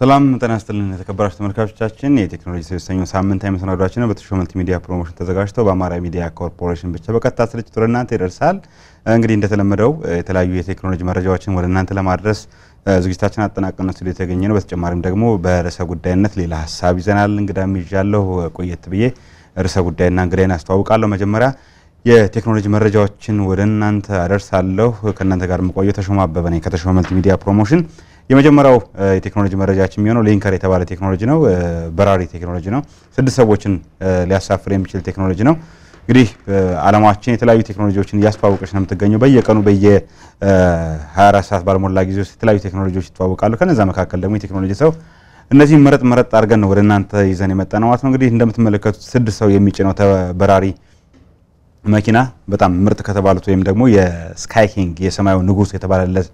ሰላም ጤና ይስጥልን የተከበራችሁ ተመልካቾቻችን፣ የቴክኖሎጂ ሶስተኛው ሳምንታዊ መሰናዷችን በትሾ መልቲሚዲያ ፕሮሞሽን ተዘጋጅተው በአማራ ሚዲያ ኮርፖሬሽን ብቻ በቀጥታ ስርጭት ወደ እናንተ ይደርሳል። እንግዲህ እንደተለመደው የተለያዩ የቴክኖሎጂ መረጃዎችን ወደ እናንተ ለማድረስ ዝግጅታችን አጠናቀነ ስቱዲዮ የተገኘ ነው። በተጨማሪም ደግሞ በርዕሰ ጉዳይነት ሌላ ሀሳብ ይዘናል። እንግዳም ይዣለሁ። ቆየት ብዬ ርዕሰ ጉዳይና እንግዳይን አስተዋውቃለሁ። መጀመሪያ የቴክኖሎጂ መረጃዎችን ወደ እናንተ አደርሳለሁ። ከእናንተ ጋር መቆየው ተሾመ አበበ ነኝ ከተሾመ መልቲሚዲያ ፕሮሞሽን የመጀመሪያው የቴክኖሎጂ መረጃችን የሚሆነው ሊንከር የተባለ ቴክኖሎጂ ነው። በራሪ ቴክኖሎጂ ነው። ስድስት ሰዎችን ሊያሳፍር የሚችል ቴክኖሎጂ ነው። እንግዲህ አለማችን የተለያዩ ቴክኖሎጂዎችን እያስተዋወቀች ነው የምትገኘው። በየቀኑ በየ24 ሰዓት ባልሞላ ጊዜ ውስጥ የተለያዩ ቴክኖሎጂዎች ይተዋወቃሉ። ከነዛ መካከል ደግሞ የቴክኖሎጂ ሰው እነዚህ መረጥ መረጥ አድርገን ነው ወደ እናንተ ይዘን የመጣ ነው ማለት ነው። እንግዲህ እንደምትመለከቱት ስድስት ሰው የሚጭነው በራሪ መኪና በጣም ምርጥ ከተባሉት ወይም ደግሞ የስካይኪንግ የሰማዩ ንጉስ የተባለለት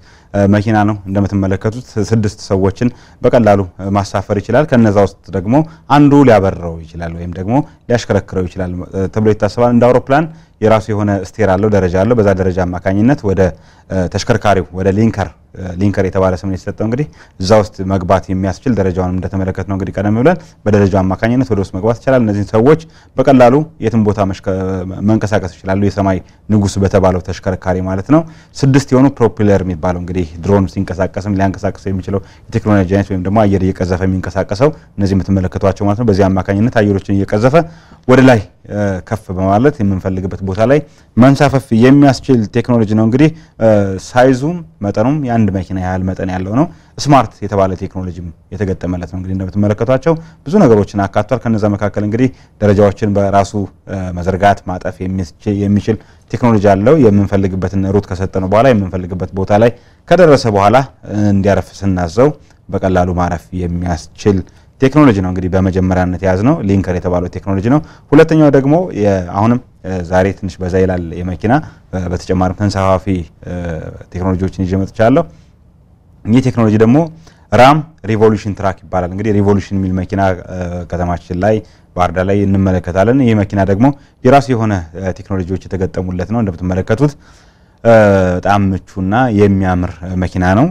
መኪና ነው። እንደምትመለከቱት ስድስት ሰዎችን በቀላሉ ማሳፈር ይችላል። ከነዛ ውስጥ ደግሞ አንዱ ሊያበረው ይችላል ወይም ደግሞ ሊያሽከረክረው ይችላል ተብሎ ይታሰባል። እንደ አውሮፕላን የራሱ የሆነ ስቴር አለው፣ ደረጃ አለው። በዛ ደረጃ አማካኝነት ወደ ተሽከርካሪው ወደ ሊንከር ሊንከር የተባለ ስም የተሰጠው እንግዲህ እዛ ውስጥ መግባት የሚያስችል ደረጃውን እንደተመለከት ነው እንግዲህ ቀደም ብለን በደረጃው አማካኝነት ወደ ውስጥ መግባት ይችላል። እነዚህን ሰዎች በቀላሉ የትም ቦታ መንቀሳቀስ ይችላሉ። የሰማይ ንጉስ በተባለው ተሽከርካሪ ማለት ነው። ስድስት የሆኑ ፕሮፒለር የሚባለው እንግዲህ እንግዲህ ድሮን ሲንቀሳቀስም ሊያንቀሳቅሰው የሚችለው የቴክኖሎጂ አይነት ወይም ደግሞ አየር እየቀዘፈ የሚንቀሳቀሰው እነዚህ የምትመለከቷቸው ማለት ነው። በዚህ አማካኝነት አየሮችን እየቀዘፈ ወደ ላይ ከፍ በማለት የምንፈልግበት ቦታ ላይ መንሳፈፍ የሚያስችል ቴክኖሎጂ ነው። እንግዲህ ሳይዙም መጠኑም የአንድ መኪና ያህል መጠን ያለው ነው። ስማርት የተባለ ቴክኖሎጂም የተገጠመለት ነው። እንግዲህ እንደምትመለከቷቸው ብዙ ነገሮችን አካቷል። ከነዛ መካከል እንግዲህ ደረጃዎችን በራሱ መዘርጋት ማጠፍ የሚችል ቴክኖሎጂ አለው። የምንፈልግበትን ሩት ከሰጠነው በኋላ የምንፈልግበት ቦታ ላይ ከደረሰ በኋላ እንዲያረፍ ስናዘው በቀላሉ ማረፍ የሚያስችል ቴክኖሎጂ ነው። እንግዲህ በመጀመሪያነት የያዝ ነው ሊንከር የተባለው ቴክኖሎጂ ነው። ሁለተኛው ደግሞ አሁንም ዛሬ ትንሽ በዛ ይላል የመኪና በተጨማሪም ተንሳፋፊ ቴክኖሎጂዎችን ይዤ መጥቻለሁ። ይህ ቴክኖሎጂ ደግሞ ራም ሪቮሉሽን ትራክ ይባላል። እንግዲህ ሪቮሉሽን የሚል መኪና ከተማችን ላይ ባህርዳር ላይ እንመለከታለን። ይህ መኪና ደግሞ የራሱ የሆነ ቴክኖሎጂዎች የተገጠሙለት ነው። እንደምትመለከቱት በጣም ምቹና የሚያምር መኪና ነው።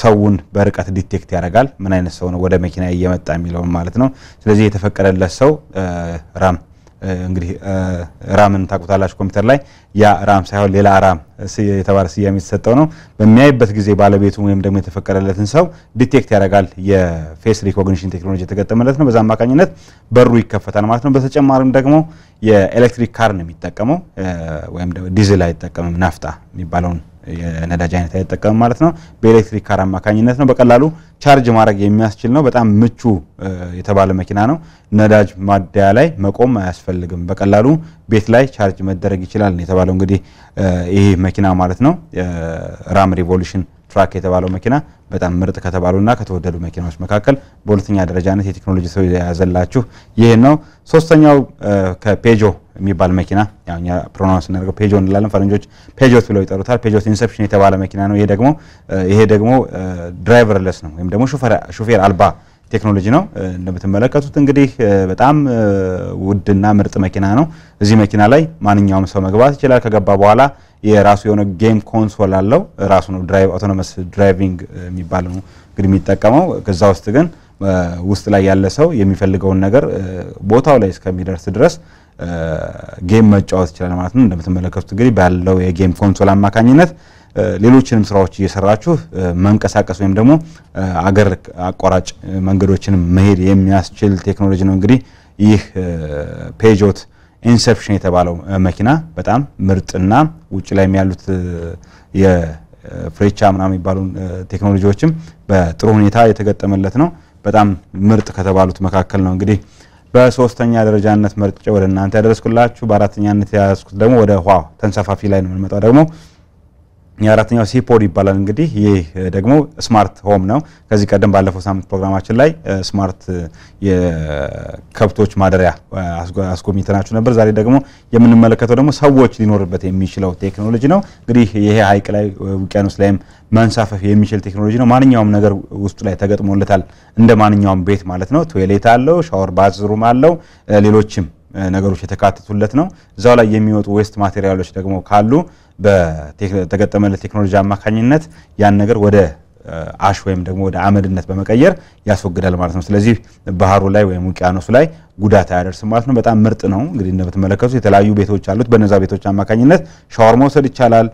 ሰውን በርቀት ዲቴክት ያደርጋል። ምን አይነት ሰው ነው ወደ መኪና እየመጣ የሚለውን ማለት ነው። ስለዚህ የተፈቀደለት ሰው ራም እንግዲህ ራምን ታቁታላችሁ ኮምፒውተር ላይ ያ ራም ሳይሆን ሌላ ራም የተባለ ስያሜ የተሰጠው ነው። በሚያይበት ጊዜ ባለቤቱ ወይም ደግሞ የተፈቀደለትን ሰው ዲቴክት ያደርጋል። የፌስ ሪኮግኒሽን ቴክኖሎጂ የተገጠመለት ነው። በዛ አማካኝነት በሩ ይከፈታል ማለት ነው። በተጨማሪም ደግሞ የኤሌክትሪክ ካር ነው የሚጠቀመው ወይም ዲዝል አይጠቀምም ናፍጣ የሚባለውን የነዳጅ አይነት አይጠቀምም ማለት ነው። በኤሌክትሪክ ካር አማካኝነት ነው። በቀላሉ ቻርጅ ማድረግ የሚያስችል ነው። በጣም ምቹ የተባለ መኪና ነው። ነዳጅ ማደያ ላይ መቆም አያስፈልግም። በቀላሉ ቤት ላይ ቻርጅ መደረግ ይችላል የተባለው እንግዲህ ይህ መኪና ማለት ነው ራም ሪቮሉሽን ትራክ የተባለው መኪና በጣም ምርጥ ከተባሉና ከተወደዱ መኪናዎች መካከል በሁለተኛ ደረጃነት የቴክኖሎጂ ሰው የያዘላችሁ ይህ ነው። ሶስተኛው ከፔጆ የሚባል መኪና ያኛ ፕሮናውንስ እናደርገው ፔጆ እንላለን፣ ፈረንጆች ፔጆት ብለው ይጠሩታል። ፔጆት ኢንሰፕሽን የተባለ መኪና ነው። ይሄ ደግሞ ይሄ ደግሞ ድራይቨርለስ ነው ወይም ደግሞ ሹፌር አልባ ቴክኖሎጂ ነው። እንደምትመለከቱት እንግዲህ በጣም ውድና ምርጥ መኪና ነው። እዚህ መኪና ላይ ማንኛውም ሰው መግባት ይችላል። ከገባ በኋላ የራሱ የሆነ ጌም ኮንሶል አለው። ራሱ ነው ድራይቭ አውቶኖመስ ድራይቪንግ የሚባል ነው እንግዲህ የሚጠቀመው። ከዛ ውስጥ ግን ውስጥ ላይ ያለ ሰው የሚፈልገውን ነገር ቦታው ላይ እስከሚደርስ ድረስ ጌም መጫወት ይችላል ማለት ነው። እንደምትመለከቱት እንግዲህ ባለው የጌም ኮንሶል አማካኝነት ሌሎችንም ስራዎች እየሰራችሁ መንቀሳቀስ ወይም ደግሞ አገር አቋራጭ መንገዶችን መሄድ የሚያስችል ቴክኖሎጂ ነው። እንግዲህ ይህ ፔጆት ኢንሰፕሽን የተባለው መኪና በጣም ምርጥና ውጭ ላይ ያሉት የፍሬቻ ምናምን የሚባሉ ቴክኖሎጂዎችም በጥሩ ሁኔታ የተገጠመለት ነው። በጣም ምርጥ ከተባሉት መካከል ነው እንግዲህ በሶስተኛ ደረጃነት መርጬ ወደ እናንተ ያደረስኩላችሁ። በአራተኛነት የያዝኩት ደግሞ ወደ ውሃ ተንሳፋፊ ላይ ነው የምንመጣው ደግሞ የአራተኛው ሲፖድ ይባላል። እንግዲህ ይህ ደግሞ ስማርት ሆም ነው። ከዚህ ቀደም ባለፈው ሳምንት ፕሮግራማችን ላይ ስማርት የከብቶች ማደሪያ አስጎብኝተናችሁ ነበር። ዛሬ ደግሞ የምንመለከተው ደግሞ ሰዎች ሊኖርበት የሚችለው ቴክኖሎጂ ነው። እንግዲህ ይሄ ሐይቅ ላይ ውቅያኖስ ላይም መንሳፈፍ የሚችል ቴክኖሎጂ ነው። ማንኛውም ነገር ውስጡ ላይ ተገጥሞለታል። እንደ ማንኛውም ቤት ማለት ነው። ቶይሌት አለው፣ ሻወር ባዝሩም አለው፣ ሌሎችም ነገሮች የተካተቱለት ነው። እዛው ላይ የሚወጡ ዌስት ማቴሪያሎች ደግሞ ካሉ በተገጠመለት ቴክኖሎጂ አማካኝነት ያን ነገር ወደ አሽ ወይም ደግሞ ወደ አመድነት በመቀየር ያስወግዳል ማለት ነው። ስለዚህ ባህሩ ላይ ወይም ውቅያኖሱ ላይ ጉዳት አያደርስም ማለት ነው። በጣም ምርጥ ነው። እንግዲህ እንደምትመለከቱት የተለያዩ ቤቶች አሉት። በነዛ ቤቶች አማካኝነት ሻወር መውሰድ ይቻላል።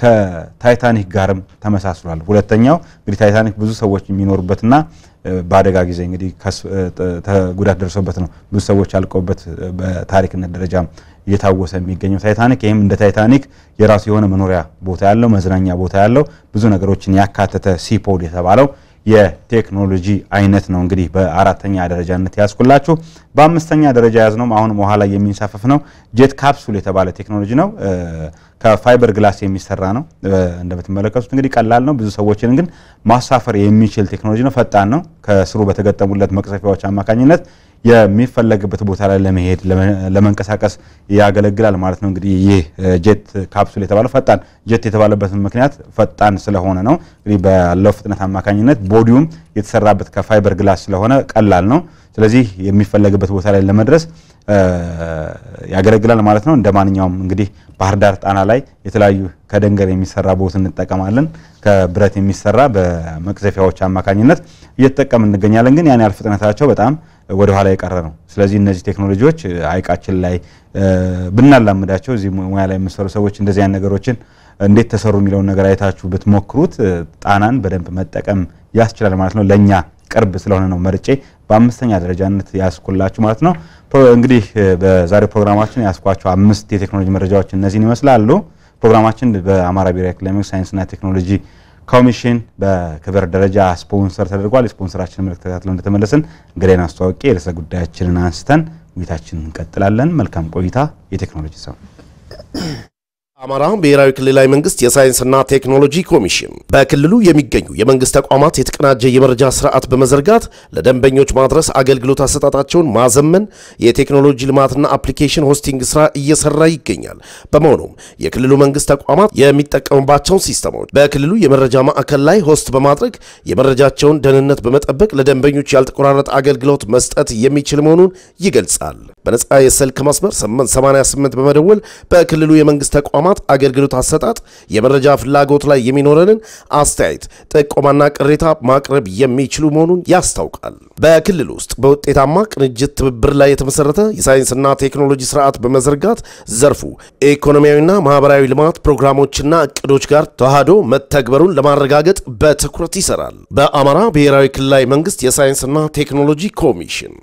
ከታይታኒክ ጋርም ተመሳስሏል። ሁለተኛው እንግዲህ ታይታኒክ ብዙ ሰዎች የሚኖሩበትና በአደጋ ጊዜ እንግዲህ ጉዳት ደርሶበት ነው ብዙ ሰዎች አልቀውበት በታሪክነት ደረጃ እየታወሰ የሚገኘው ታይታኒክ። ይህም እንደ ታይታኒክ የራሱ የሆነ መኖሪያ ቦታ ያለው መዝናኛ ቦታ ያለው ብዙ ነገሮችን ያካተተ ሲፖድ የተባለው የቴክኖሎጂ አይነት ነው። እንግዲህ በአራተኛ ደረጃነት ያስኩላችሁ። በአምስተኛ ደረጃ ያዝነው አሁንም ውሃ ላይ የሚንሳፈፍ ነው። ጄት ካፕሱል የተባለ ቴክኖሎጂ ነው። ከፋይበር ግላስ የሚሰራ ነው። እንደምትመለከቱት እንግዲህ ቀላል ነው። ብዙ ሰዎችን ግን ማሳፈር የሚችል ቴክኖሎጂ ነው። ፈጣን ነው። ከስሩ በተገጠሙለት መቅሰፊያዎች አማካኝነት የሚፈለግበት ቦታ ላይ ለመሄድ ለመንቀሳቀስ ያገለግላል ማለት ነው። እንግዲህ ይህ ጄት ካፕሱል የተባለው ፈጣን ጄት የተባለበት ምክንያት ፈጣን ስለሆነ ነው። እንግዲህ ባለው ፍጥነት አማካኝነት ቦዲውም የተሰራበት ከፋይበር ግላስ ስለሆነ ቀላል ነው። ስለዚህ የሚፈለግበት ቦታ ላይ ለመድረስ ያገለግላል ማለት ነው። እንደ ማንኛውም እንግዲህ ባህር ዳር ጣና ላይ የተለያዩ ከደንገር የሚሰራ ቦት እንጠቀማለን። ከብረት የሚሰራ በመቅዘፊያዎች አማካኝነት እየተጠቀም እንገኛለን። ግን ያን ያህል ፍጥነታቸው በጣም ወደኋላ የቀረ ነው። ስለዚህ እነዚህ ቴክኖሎጂዎች ሀይቃችን ላይ ብናላምዳቸው እዚህ ሙያ ላይ የምሰሩ ሰዎች እንደዚህ አይነት ነገሮችን እንዴት ተሰሩ የሚለውን ነገር አይታችሁ ብትሞክሩት ጣናን በደንብ መጠቀም ያስችላል ማለት ነው። ለእኛ ቅርብ ስለሆነ ነው መርጬ በአምስተኛ ደረጃነት ያስኩላችሁ ማለት ነው። እንግዲህ በዛሬው ፕሮግራማችን ያስኳቸው አምስት የቴክኖሎጂ መረጃዎች እነዚህን ይመስላሉ። ፕሮግራማችን በአማራ ብሔራዊ ክላይሜት ሳይንስና ቴክኖሎጂ ኮሚሽን በክብር ደረጃ ስፖንሰር ተደርጓል። የስፖንሰራችን መልክ ተከታትለው እንደተመለስን እንግዳይን አስተዋወቂ የርዕሰ ጉዳያችንን አንስተን ውይይታችንን እንቀጥላለን። መልካም ቆይታ። የቴክኖሎጂ ሰው አማራ ብሔራዊ ክልላዊ መንግስት የሳይንስና ቴክኖሎጂ ኮሚሽን በክልሉ የሚገኙ የመንግስት ተቋማት የተቀናጀ የመረጃ ስርዓት በመዘርጋት ለደንበኞች ማድረስ አገልግሎት አሰጣጣቸውን ማዘመን የቴክኖሎጂ ልማትና አፕሊኬሽን ሆስቲንግ ስራ እየሰራ ይገኛል። በመሆኑም የክልሉ መንግስት ተቋማት የሚጠቀሙባቸውን ሲስተሞች በክልሉ የመረጃ ማዕከል ላይ ሆስት በማድረግ የመረጃቸውን ደህንነት በመጠበቅ ለደንበኞች ያልተቆራረጠ አገልግሎት መስጠት የሚችል መሆኑን ይገልጻል። በነጻ የስልክ መስመር 888 በመደወል በክልሉ የመንግስት ተቋማት ተቋማት አገልግሎት አሰጣጥ የመረጃ ፍላጎት ላይ የሚኖረንን አስተያየት፣ ጥቆማና ቅሬታ ማቅረብ የሚችሉ መሆኑን ያስታውቃል። በክልል ውስጥ በውጤታማ ቅንጅት ትብብር ላይ የተመሰረተ የሳይንስና ቴክኖሎጂ ስርዓት በመዘርጋት ዘርፉ ኢኮኖሚያዊና ማህበራዊ ልማት ፕሮግራሞችና እቅዶች ጋር ተዋህዶ መተግበሩን ለማረጋገጥ በትኩረት ይሰራል። በአማራ ብሔራዊ ክልላዊ መንግስት የሳይንስና ቴክኖሎጂ ኮሚሽን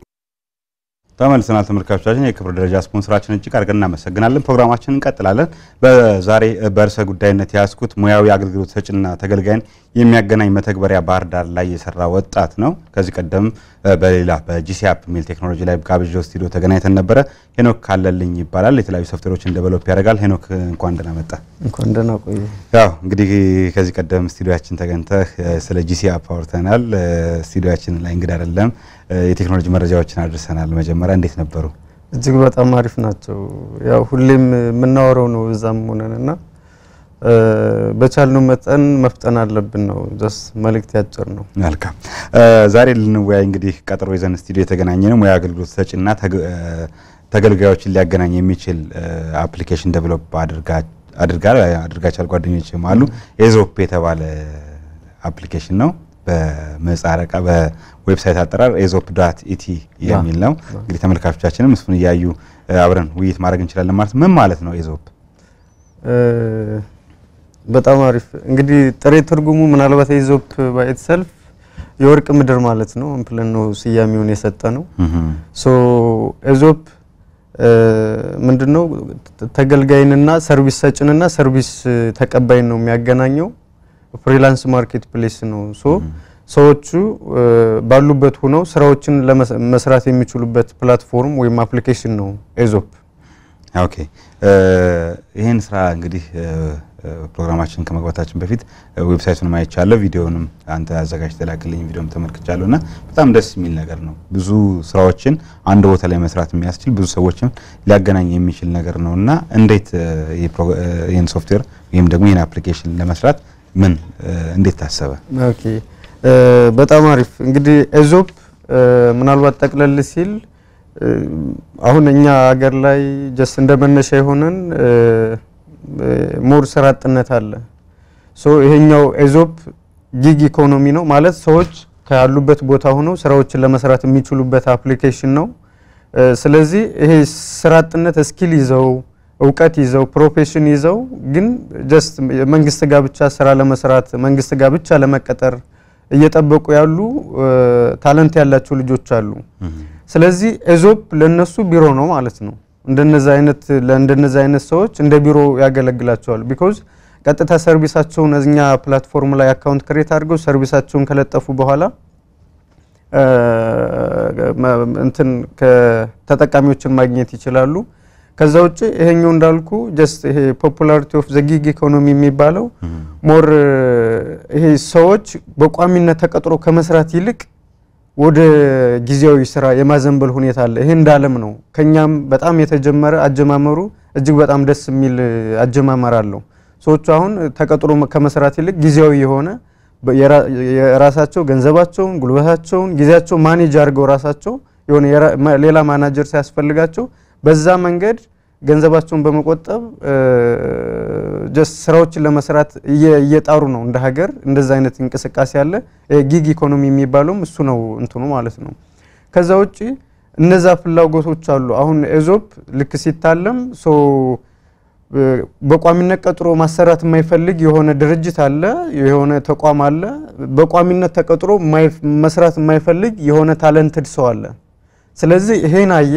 ተመልሰናል ተመልካቾቻችን። የክብር ደረጃ ስፖንሰራችን እጅግ አድርገን እናመሰግናለን። ፕሮግራማችንን እንቀጥላለን። በዛሬ በርዕሰ ጉዳይነት የያዝኩት ሙያዊ አገልግሎት ሰጭና ተገልጋይን የሚያገናኝ መተግበሪያ ባህር ዳር ላይ የሰራ ወጣት ነው። ከዚህ ቀደም በሌላ በጂሲ ሚል ቴክኖሎጂ ላይ ጋብዥ ስቱዲዮ ተገናኝተን ነበረ። ሄኖክ ካለልኝ ይባላል። የተለያዩ ሶፍትዌሮችን ደቨሎፕ ያደርጋል። ሄኖክ እንኳን ደህና መጣ። እንኳን ደህና ቆየ። ያው እንግዲህ ከዚህ ቀደም ስቱዲዮችን ተገኝተህ ስለ ጂሲ አውርተናል። ስቱዲዮችን ላይ እንግዳ አይደለም የቴክኖሎጂ መረጃዎችን አድርሰናል። መጀመሪያ እንዴት ነበሩ? እጅግ በጣም አሪፍ ናቸው። ያው ሁሌም የምናወረው ነው እዛም ሆነንና በቻልነው መጠን መፍጠን አለብን ነው ስ መልእክት ያጭር ነው። መልካም ዛሬ ልንወያይ እንግዲህ ቀጠሮ ይዘን ስቱዲዮ የተገናኘ ነው ሙያ አገልግሎት ሰጪና ተገልጋዮችን ሊያገናኝ የሚችል አፕሊኬሽን ዴቨሎፕ አድርጋችኋል ጓደኞችም አሉ። ኤዞፕ የተባለ አፕሊኬሽን ነው በመጻረቃ በዌብሳይት አጠራር ኤዞፕ ዳት ኢቲ የሚል ነው። እንግዲህ ተመልካቾቻችንም እሱን እያዩ አብረን ውይይት ማድረግ እንችላለን። ማለት ምን ማለት ነው ኤዞፕ? በጣም አሪፍ እንግዲህ ጥሬ ትርጉሙ ምናልባት ኤዞፕ ባይት ሰልፍ የወርቅ ምድር ማለት ነው ብለን ነው ስያሜውን የሰጠ ነው። ሶ ኤዞፕ ምንድነው? ተገልጋይንና ሰርቪስ ሰጭንና ሰርቪስ ተቀባይን ነው የሚያገናኘው። ፍሪላንስ ማርኬት ፕሌስ ነው። ሶ ሰዎቹ ባሉበት ሆነው ስራዎችን መስራት የሚችሉበት ፕላትፎርም ወይም አፕሊኬሽን ነው ኤዞፕ። ኦኬ ይህን ስራ እንግዲህ ፕሮግራማችን ከመግባታችን በፊት ዌብሳይቱን ማይቻለ ቪዲዮንም አንተ አዘጋጅ ተላክልኝ ቪዲዮም ተመልክቻለሁ እና በጣም ደስ የሚል ነገር ነው። ብዙ ስራዎችን አንድ ቦታ ላይ መስራት የሚያስችል ብዙ ሰዎችም ሊያገናኝ የሚችል ነገር ነው እና እንዴት ይህን ሶፍትዌር ወይም ደግሞ ይህን አፕሊኬሽን ለመስራት ምን እንዴት ታሰበ? ኦኬ በጣም አሪፍ እንግዲህ ኤዞፕ ምናልባት ጠቅለል ሲል አሁን እኛ ሀገር ላይ ጀስት እንደ መነሻ የሆነን ሞር ስራ አጥነት አለ። ሶ ይሄኛው ኤዞፕ ጊግ ኢኮኖሚ ነው ማለት ሰዎች ካሉበት ቦታ ሆነው ስራዎችን ለመስራት የሚችሉበት አፕሊኬሽን ነው። ስለዚህ ይሄ ስራ አጥነት እስኪል ይዘው እውቀት ይዘው ፕሮፌሽን ይዘው ግን ጀስት መንግስት ጋር ብቻ ስራ ለመስራት መንግስት ጋር ብቻ ለመቀጠር እየጠበቁ ያሉ ታለንት ያላቸው ልጆች አሉ። ስለዚህ ኤዞፕ ለነሱ ቢሮ ነው ማለት ነው። እንደነዛ አይነት ለእንደነዛ አይነት ሰዎች እንደ ቢሮ ያገለግላቸዋል። ቢኮዝ ቀጥታ ሰርቪሳቸውን እኛ ፕላትፎርም ላይ አካውንት ክሬት አድርገው ሰርቪሳቸውን ከለጠፉ በኋላ እንትን ተጠቃሚዎችን ማግኘት ይችላሉ። ከዛ ውጭ ይሄኛው እንዳልኩ ጀስት ይሄ ፖፑላሪቲ ኦፍ ዘ ጊግ ኢኮኖሚ የሚባለው ሞር ይሄ ሰዎች በቋሚነት ተቀጥሮ ከመስራት ይልቅ ወደ ጊዜያዊ ስራ የማዘንበል ሁኔታ አለ። ይሄ እንዳለም ነው። ከኛም በጣም የተጀመረ አጀማመሩ እጅግ በጣም ደስ የሚል አጀማመር አለው። ሰዎቹ አሁን ተቀጥሮ ከመስራት ይልቅ ጊዜያዊ የሆነ የራሳቸው ገንዘባቸውን፣ ጉልበታቸውን፣ ጊዜያቸው ማኔጅ አድርገው ራሳቸው የሆነ ሌላ ማናጀር ሳያስፈልጋቸው በዛ መንገድ ገንዘባቸውን በመቆጠብ ጀስት ስራዎችን ለመስራት እየጣሩ ነው። እንደ ሀገር እንደዛ አይነት እንቅስቃሴ አለ። ጊግ ኢኮኖሚ የሚባለውም እሱ ነው እንትኑ ማለት ነው። ከዛ ውጪ እነዛ ፍላጎቶች አሉ። አሁን ኤዞፕ ልክ ሲታለም በቋሚነት ቀጥሮ ማሰራት የማይፈልግ የሆነ ድርጅት አለ፣ የሆነ ተቋም አለ። በቋሚነት ተቀጥሮ መስራት የማይፈልግ የሆነ ታለንትድ ሰው አለ። ስለዚህ ይሄን አየ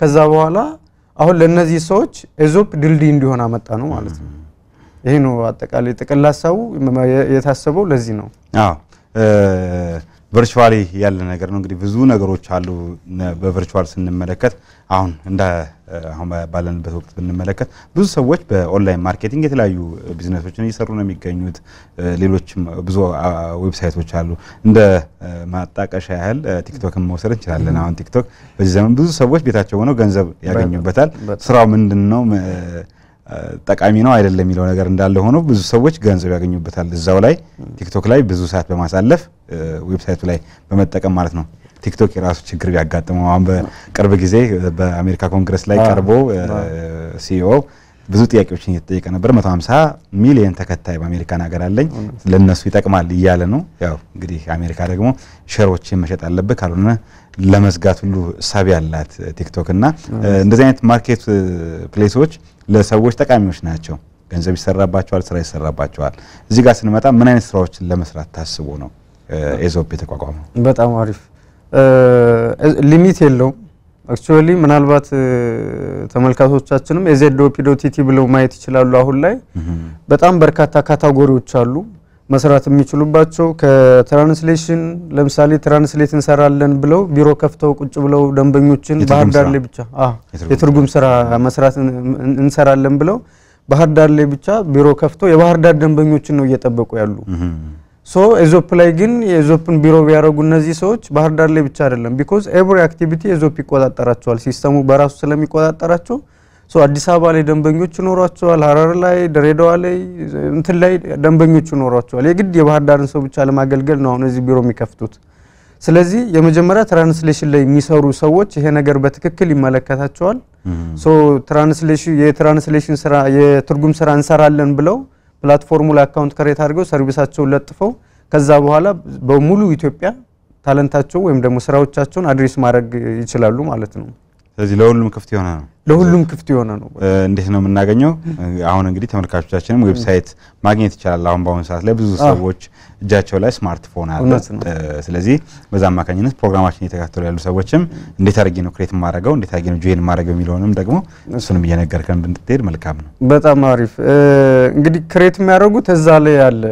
ከዛ በኋላ አሁን ለእነዚህ ሰዎች ኤዞፕ ድልድይ እንዲሆን አመጣ ነው ማለት ነው። ይሄ ነው አጠቃላይ ጥቅል ሀሳቡ የታሰበው ለዚህ ነው። አዎ ቨርቹዋሊ ያለ ነገር ነው። እንግዲህ ብዙ ነገሮች አሉ በቨርቹዋል ስንመለከት አሁን እንደ አሁን ባለንበት ወቅት ብንመለከት ብዙ ሰዎች በኦንላይን ማርኬቲንግ የተለያዩ ቢዝነሶችን እየሰሩ ነው የሚገኙት። ሌሎችም ብዙ ዌብሳይቶች አሉ። እንደ ማጣቀሻ ያህል ቲክቶክን መውሰድ እንችላለን። አሁን ቲክቶክ በዚህ ዘመን ብዙ ሰዎች ቤታቸው ሆነው ገንዘብ ያገኙበታል። ስራው ምንድን ነው ጠቃሚ ነው አይደለም የሚለው ነገር እንዳለ ሆኖ ብዙ ሰዎች ገንዘብ ያገኙበታል እዛው ላይ ቲክቶክ ላይ ብዙ ሰዓት በማሳለፍ ዌብሳይቱ ላይ በመጠቀም ማለት ነው። ቲክቶክ የራሱ ችግር ቢያጋጥመው አሁን በቅርብ ጊዜ በአሜሪካ ኮንግረስ ላይ ቀርቦ ሲኢኦ ብዙ ጥያቄዎችን እየተጠየቀ ነበር። 150 ሚሊዮን ተከታይ በአሜሪካን ሀገር አለኝ ለነሱ ይጠቅማል እያለ ነው። ያው እንግዲህ አሜሪካ ደግሞ ሸሮችን መሸጥ አለብህ ካልሆነ ለመዝጋት ሁሉ ሳቢ ያላት ቲክቶክ እና እንደዚህ አይነት ማርኬት ፕሌሶች ለሰዎች ጠቃሚዎች ናቸው። ገንዘብ ይሰራባቸዋል፣ ስራ ይሰራባቸዋል። እዚህ ጋር ስንመጣ ምን አይነት ስራዎችን ለመስራት ታስቦ ነው ኤዞፕ የተቋቋመው? በጣም አሪፍ ሊሚት የለውም። አክቹዋሊ ምናልባት ተመልካቾቻችንም የዜድ ኦፒ ዶት ብለው ማየት ይችላሉ። አሁን ላይ በጣም በርካታ ካታጎሪዎች አሉ መስራት የሚችሉባቸው። ከትራንስሌሽን ለምሳሌ ትራንስሌት እንሰራለን ብለው ቢሮ ከፍተው ቁጭ ብለው ደንበኞችን ባህር ዳር ላይ ብቻ የትርጉም ስራ መስራት እንሰራለን ብለው ባህር ዳር ላይ ብቻ ቢሮ ከፍተው የባህር ዳር ደንበኞችን ነው እየጠበቁ ያሉ ሶ ኤዞፕ ላይ ግን የኤዞፕን ቢሮ ቢያደረጉ እነዚህ ሰዎች ባህር ዳር ላይ ብቻ አይደለም፣ ቢኮዝ ኤቭሪ አክቲቪቲ ኤዞፕ ይቆጣጠራቸዋል። ሲስተሙ በራሱ ስለሚቆጣጠራቸው አዲስ አበባ ላይ ደንበኞች ይኖሯቸዋል፣ ሀረር ላይ፣ ድሬዳዋ ላይ እንትን ላይ ደንበኞች ይኖሯቸዋል። የግድ የባህር ዳርን ሰው ብቻ ለማገልገል ነው አሁን እዚህ ቢሮ የሚከፍቱት። ስለዚህ የመጀመሪያ ትራንስሌሽን ላይ የሚሰሩ ሰዎች ይሄ ነገር በትክክል ይመለከታቸዋል። ሶ ትራንስሌሽን የትራንስሌሽን ስራ የትርጉም ስራ እንሰራለን ብለው ፕላትፎርሙ ላይ አካውንት ክሬት አድርገው ሰርቪሳቸውን ለጥፈው ከዛ በኋላ በሙሉ ኢትዮጵያ ታለንታቸው ወይም ደግሞ ስራዎቻቸውን አድሬስ ማድረግ ይችላሉ ማለት ነው። ስለዚህ ለሁሉም ክፍት የሆነ ነው። ለሁሉም ክፍት የሆነ ነው። እንዴት ነው የምናገኘው? አሁን እንግዲህ ተመልካቾቻችንም ዌብሳይት ማግኘት ይቻላል። አሁን በአሁኑ ሰዓት ላይ ብዙ ሰዎች እጃቸው ላይ ስማርትፎን አለ። ስለዚህ በዛ አማካኝነት ፕሮግራማችን እየተከታተሉ ያሉ ሰዎችም እንዴት አድርጌ ነው ክሬት የማደርገው፣ እንዴት አድርጌ ነው ጆይን የማደርገው የሚለውንም ደግሞ እሱንም እየነገርከን ብንትሄድ መልካም ነው። በጣም አሪፍ። እንግዲህ ክሬት የሚያደርጉት እዛ ላይ ያለ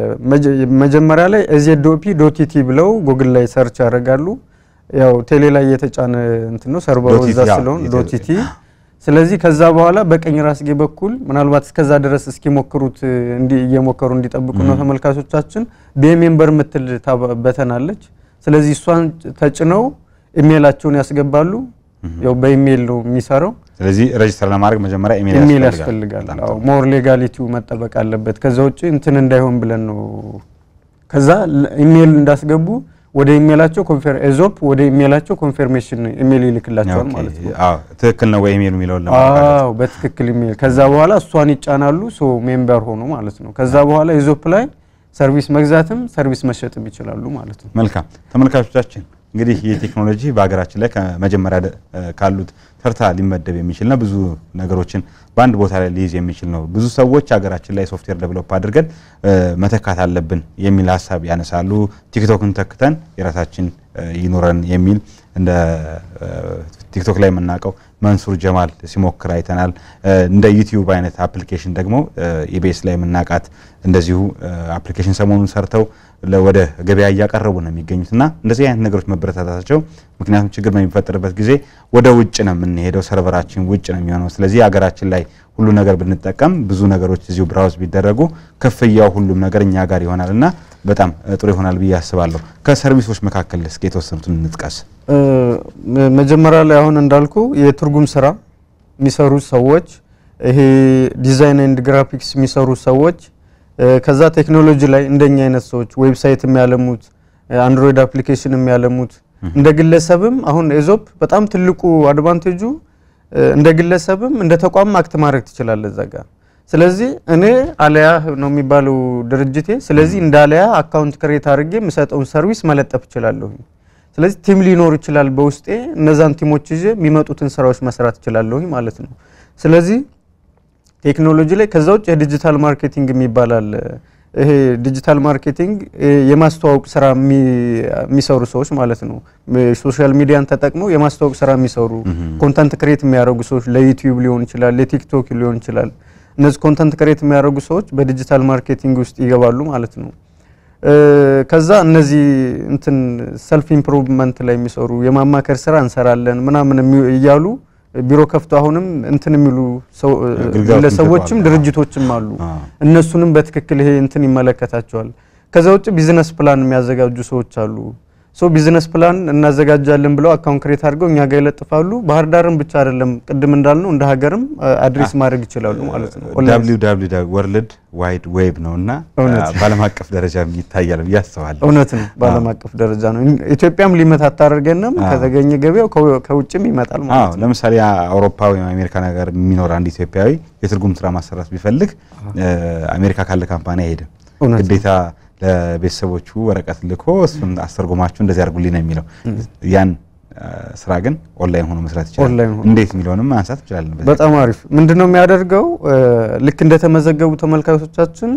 መጀመሪያ ላይ ኤዜዶፒ ዶቲቲ ብለው ጉግል ላይ ሰርች ያደርጋሉ። ያው ቴሌ ላይ የተጫነ እንትን ነው ሰርቨሩ እዛ ስለሆን ዶቲቲ። ስለዚህ ከዛ በኋላ በቀኝ ራስጌ በኩል ምናልባት እስከዛ ድረስ እስኪሞክሩት እየሞከሩ እንዲጠብቁ ነው ተመልካቾቻችን። ቢሜምበር የምትል በተናለች። ስለዚህ እሷን ተጭነው ኢሜላቸውን ያስገባሉ። ያው በኢሜል ነው የሚሰራው። ስለዚህ ሬጅስተር ለማድረግ መጀመሪያ ኢሜል ያስፈልጋል። አዎ ሞር ሌጋሊቲው መጠበቅ አለበት። ከዛ ውጭ እንትን እንዳይሆን ብለን ነው ከዛ ኢሜል እንዳስገቡ ወደ ኢሜላቸው ኮንፈርም ኤዞፕ ወደ ኢሜላቸው ኮንፈርሜሽን ኢሜል ይልክላቸዋል ማለት ነው። አዎ ትክክል ነው ወይ ኢሜል የሚለውን ለማረጋገጥ አዎ፣ በትክክል ኢሜል። ከዛ በኋላ እሷን ይጫናሉ። ሶ ሜምበር ሆኖ ማለት ነው። ከዛ በኋላ ኤዞፕ ላይ ሰርቪስ መግዛትም ሰርቪስ መሸጥም ይችላሉ ማለት ነው። መልካም ተመልካቾቻችን እንግዲህ ይህ ቴክኖሎጂ በሀገራችን ላይ ከመጀመሪያ ካሉት ተርታ ሊመደብ ነው። ብዙ ነገሮችን በአንድ ቦታ ላይ ሊይዝ የሚችል ነው። ብዙ ሰዎች ሀገራችን ላይ ሶፍትዌር ዴቨሎፕ አድርገን መተካት አለብን የሚል ሀሳብ ያነሳሉ። ቲክቶክን ተክተን የራሳችን ይኖረን የሚል እንደ ቲክቶክ ላይ የምናውቀው መንሱር ጀማል ሲሞክር አይተናል። እንደ ዩቲዩብ አይነት አፕሊኬሽን ደግሞ ኢቢኤስ ላይ የምናውቃት እንደዚሁ አፕሊኬሽን ሰሞኑን ሰርተው ወደ ገበያ እያቀረቡ ነው የሚገኙት እና እንደዚህ አይነት ነገሮች መበረታታቸው ምክንያቱም ችግር በሚፈጠርበት ጊዜ ወደ ውጭ ነው የምንሄደው፣ ሰርቨራችን ውጭ ነው የሚሆነው። ስለዚህ ሀገራችን ላይ ሁሉ ነገር ብንጠቀም ብዙ ነገሮች እዚሁ ብራውዝ ቢደረጉ ክፍያው፣ ሁሉም ነገር እኛ ጋር ይሆናል እና በጣም ጥሩ ይሆናል ብዬ አስባለሁ። ከሰርቪሶች መካከል እስኪ የተወሰኑትን እንጥቀስ። መጀመሪያ ላይ አሁን እንዳልኩ የትርጉም ስራ የሚሰሩ ሰዎች ይሄ ዲዛይን ኤንድ ግራፊክስ የሚሰሩ ሰዎች ከዛ ቴክኖሎጂ ላይ እንደኛ አይነት ሰዎች ዌብሳይት የሚያለሙት አንድሮይድ አፕሊኬሽን የሚያለሙት እንደ ግለሰብም አሁን ኤዞፕ በጣም ትልቁ አድቫንቴጁ እንደ ግለሰብም እንደ ተቋም አክት ማድረግ ትችላለህ እዛ ጋር። ስለዚህ እኔ አለያ ነው የሚባለው ድርጅቴ። ስለዚህ እንደ አለያ አካውንት ክሬት አድርጌ የምሰጠውን ሰርቪስ መለጠፍ እችላለሁ። ስለዚህ ቲም ሊኖር ይችላል በውስጤ እነዛን ቲሞች ይዤ የሚመጡትን ስራዎች መስራት እችላለሁ ማለት ነው። ስለዚህ ቴክኖሎጂ ላይ። ከዛ ውጭ የዲጂታል ማርኬቲንግ የሚባላል ይሄ ዲጂታል ማርኬቲንግ የማስተዋወቅ ስራ የሚሰሩ ሰዎች ማለት ነው። ሶሻል ሚዲያን ተጠቅመው የማስተዋወቅ ስራ የሚሰሩ ኮንተንት ክሬት የሚያደርጉ ሰዎች ለዩቲዩብ ሊሆን ይችላል፣ ለቲክቶክ ሊሆን ይችላል። እነዚህ ኮንተንት ክሬት የሚያደርጉ ሰዎች በዲጂታል ማርኬቲንግ ውስጥ ይገባሉ ማለት ነው። ከዛ እነዚህ እንትን ሰልፍ ኢምፕሩቭመንት ላይ የሚሰሩ የማማከር ስራ እንሰራለን ምናምን እያሉ ቢሮ ከፍቶ አሁንም እንትን የሚሉ ግለሰቦችም ድርጅቶችም አሉ። እነሱንም በትክክል ይሄ እንትን ይመለከታቸዋል። ከዛ ውጭ ቢዝነስ ፕላን የሚያዘጋጁ ሰዎች አሉ። ሶ ቢዝነስ ፕላን እናዘጋጃለን ብለው አካውንት ክሬት አድርገው እኛ ጋር ይለጥፋሉ። ባህር ዳርም ብቻ አይደለም ቅድም እንዳልነው እንደ ሀገርም አድሬስ ማድረግ ይችላሉ ማለት ነው። ወርልድ ዋይድ ዌብ ነው እና በዓለም አቀፍ ደረጃ ይታያል ብዬ አስባለሁ። እውነት ነው፣ በዓለም አቀፍ ደረጃ ነው። ኢትዮጵያም ሊመት አታደርገንም። ከተገኘ ገበያው ከውጭም ይመጣል ማለት ነው። ለምሳሌ አውሮፓ ወይም አሜሪካ ነገር የሚኖር አንድ ኢትዮጵያዊ የትርጉም ስራ ማሰራት ቢፈልግ አሜሪካ ካለ ካምፓኒ አይሄድም ግዴታ ለቤተሰቦቹ ወረቀት ልኮ እሱን አስተርጉማችሁ እንደዚህ አድርጉልኝ ነው የሚለው። ያን ስራ ግን ኦንላይን ሆኖ መስራት ይችላል። እንዴት የሚለውንም ማንሳት ይችላል። በጣም አሪፍ። ምንድን ነው የሚያደርገው? ልክ እንደተመዘገቡ ተመልካቾቻችን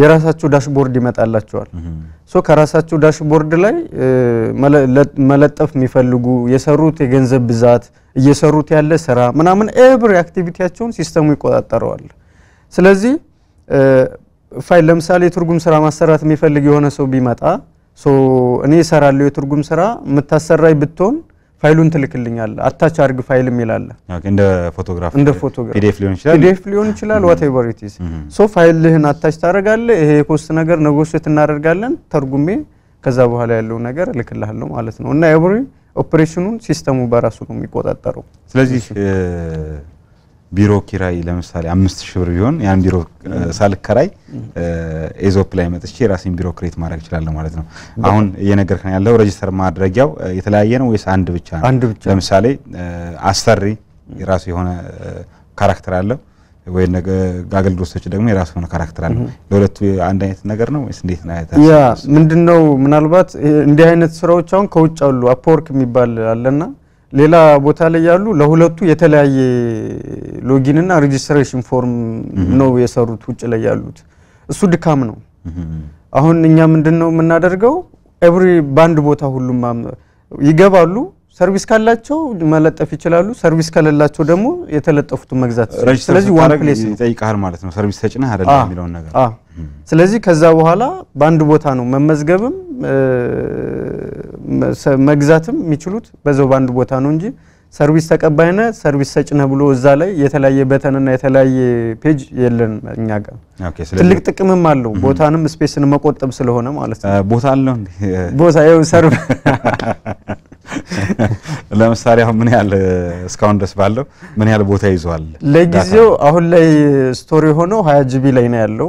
የራሳቸው ዳሽቦርድ ይመጣላቸዋል። ሶ ከራሳቸው ዳሽቦርድ ላይ መለጠፍ የሚፈልጉ የሰሩት የገንዘብ ብዛት፣ እየሰሩት ያለ ስራ ምናምን ኤብሪ አክቲቪቲያቸውን ሲስተሙ ይቆጣጠረዋል። ስለዚህ ፋይል ለምሳሌ የትርጉም ስራ ማሰራት የሚፈልግ የሆነ ሰው ቢመጣ እኔ እሰራለሁ የትርጉም ስራ የምታሰራኝ ብትሆን ፋይሉን ትልክልኛል። አታች አርግ ፋይል ይላል። እንደ ፎቶግራፍ እንደ ፎቶግራፍ ፒዲኤፍ ሊሆን ይችላል፣ ፒዲኤፍ ሊሆን ይችላል። ዋት ኤቨር ኢት ኢዝ ሶ ፋይልህን አታች ታደርጋለህ። ይሄ የኮስት ነገር ነጎሴት እናደርጋለን። ተርጉሜ ከዛ በኋላ ያለውን ነገር እልክልሃለሁ ማለት ነው እና ኤቭሪ ኦፕሬሽኑን ሲስተሙ በራሱ ነው የሚቆጣጠረው። ስለዚህ ቢሮ ኪራይ ለምሳሌ አምስት ሺህ ብር ቢሆን ያን ቢሮ ሳልከራይ ኤዞፕ ላይ መጥቼ የራሴን ቢሮ ክሬት ማድረግ እችላለሁ ማለት ነው። አሁን እየነገርከን ያለው ሬጅስተር ማድረጊያው የተለያየ ነው ወይስ አንድ ብቻ ነው? አንድ ብቻ። ለምሳሌ አሰሪ የራሱ የሆነ ካራክተር አለው ወይ ነገ አገልግሎት ሰጪ ደግሞ የራሱ የሆነ ካራክተር አለው። ለሁለቱ አንድ አይነት ነገር ነው ወይስ እንዴት ነው? ያ ምንድነው? ምናልባት እንዲህ አይነት ስራዎች አሁን ከውጭ አሉ። አፕወርክ የሚባል አለና ሌላ ቦታ ላይ ያሉ ለሁለቱ የተለያየ ሎጊን እና ሬጂስትሬሽን ፎርም ነው የሰሩት ውጭ ላይ ያሉት። እሱ ድካም ነው። አሁን እኛ ምንድን ነው የምናደርገው? ኤቭሪ በአንድ ቦታ ሁሉም ይገባሉ ሰርቪስ ካላቸው መለጠፍ ይችላሉ። ሰርቪስ ከሌላቸው ደግሞ የተለጠፉትን መግዛት ይችላሉ። ስለዚህ ዋን ፕሌስ ይጠይቃል ማለት ነው። ሰርቪስ ተጭነህ አይደለም የሚለውን ነገር። ስለዚህ ከዛ በኋላ በአንድ ቦታ ነው መመዝገብም መግዛትም የሚችሉት በዛው በአንድ ቦታ ነው እንጂ ሰርቪስ ተቀባይነ ሰርቪስ ሰጭነ ብሎ እዛ ላይ የተለያየ በተንና የተለያየ ፔጅ የለን እኛ ጋር። ትልቅ ጥቅምም አለው ቦታንም ስፔስን መቆጠብ ስለሆነ ማለት ነው። ቦታ አለው ቦታ ለምሳሌ አሁን ምን ያህል እስካሁን ድረስ ባለው ምን ያህል ቦታ ይዟል? ለጊዜው አሁን ላይ ስቶሪ ሆኖ ሀያ ጂቢ ላይ ነው ያለው።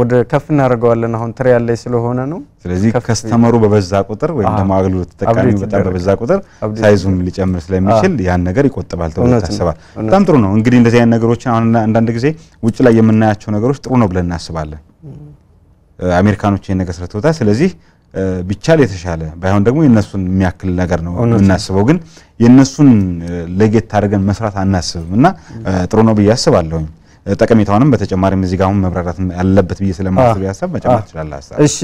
ወደ ከፍ እናደርገዋለን። አሁን ትሪያል ላይ ስለሆነ ነው። ስለዚህ ከስተመሩ በበዛ ቁጥር ወይም ደግሞ አገልግሎት ተጠቃሚ በጣም በበዛ ቁጥር ሳይዙም ሊጨምር ስለሚችል ያን ነገር ይቆጥባል ተብሎ ይታሰባል። በጣም ጥሩ ነው። እንግዲህ እንደዚህ አይነት ነገሮችን አሁን አንዳንድ ጊዜ ውጭ ላይ የምናያቸው ነገሮች ጥሩ ነው ብለን እናስባለን። አሜሪካኖች ይህን ነገር ሰርተውታል። ስለዚህ ቢቻል የተሻለ ባይሆን ደግሞ የእነሱን የሚያክል ነገር ነው የምናስበው። ግን የእነሱን ለጌት አድርገን መስራት አናስብም እና ጥሩ ነው ብዬ አስባለሁኝ። ጠቀሜታውንም በተጨማሪም እዚህ ጋር አሁን መብራራት ያለበት ብዬ ስለማስብ ያሰብ መጨመር ትችላለህ። እሺ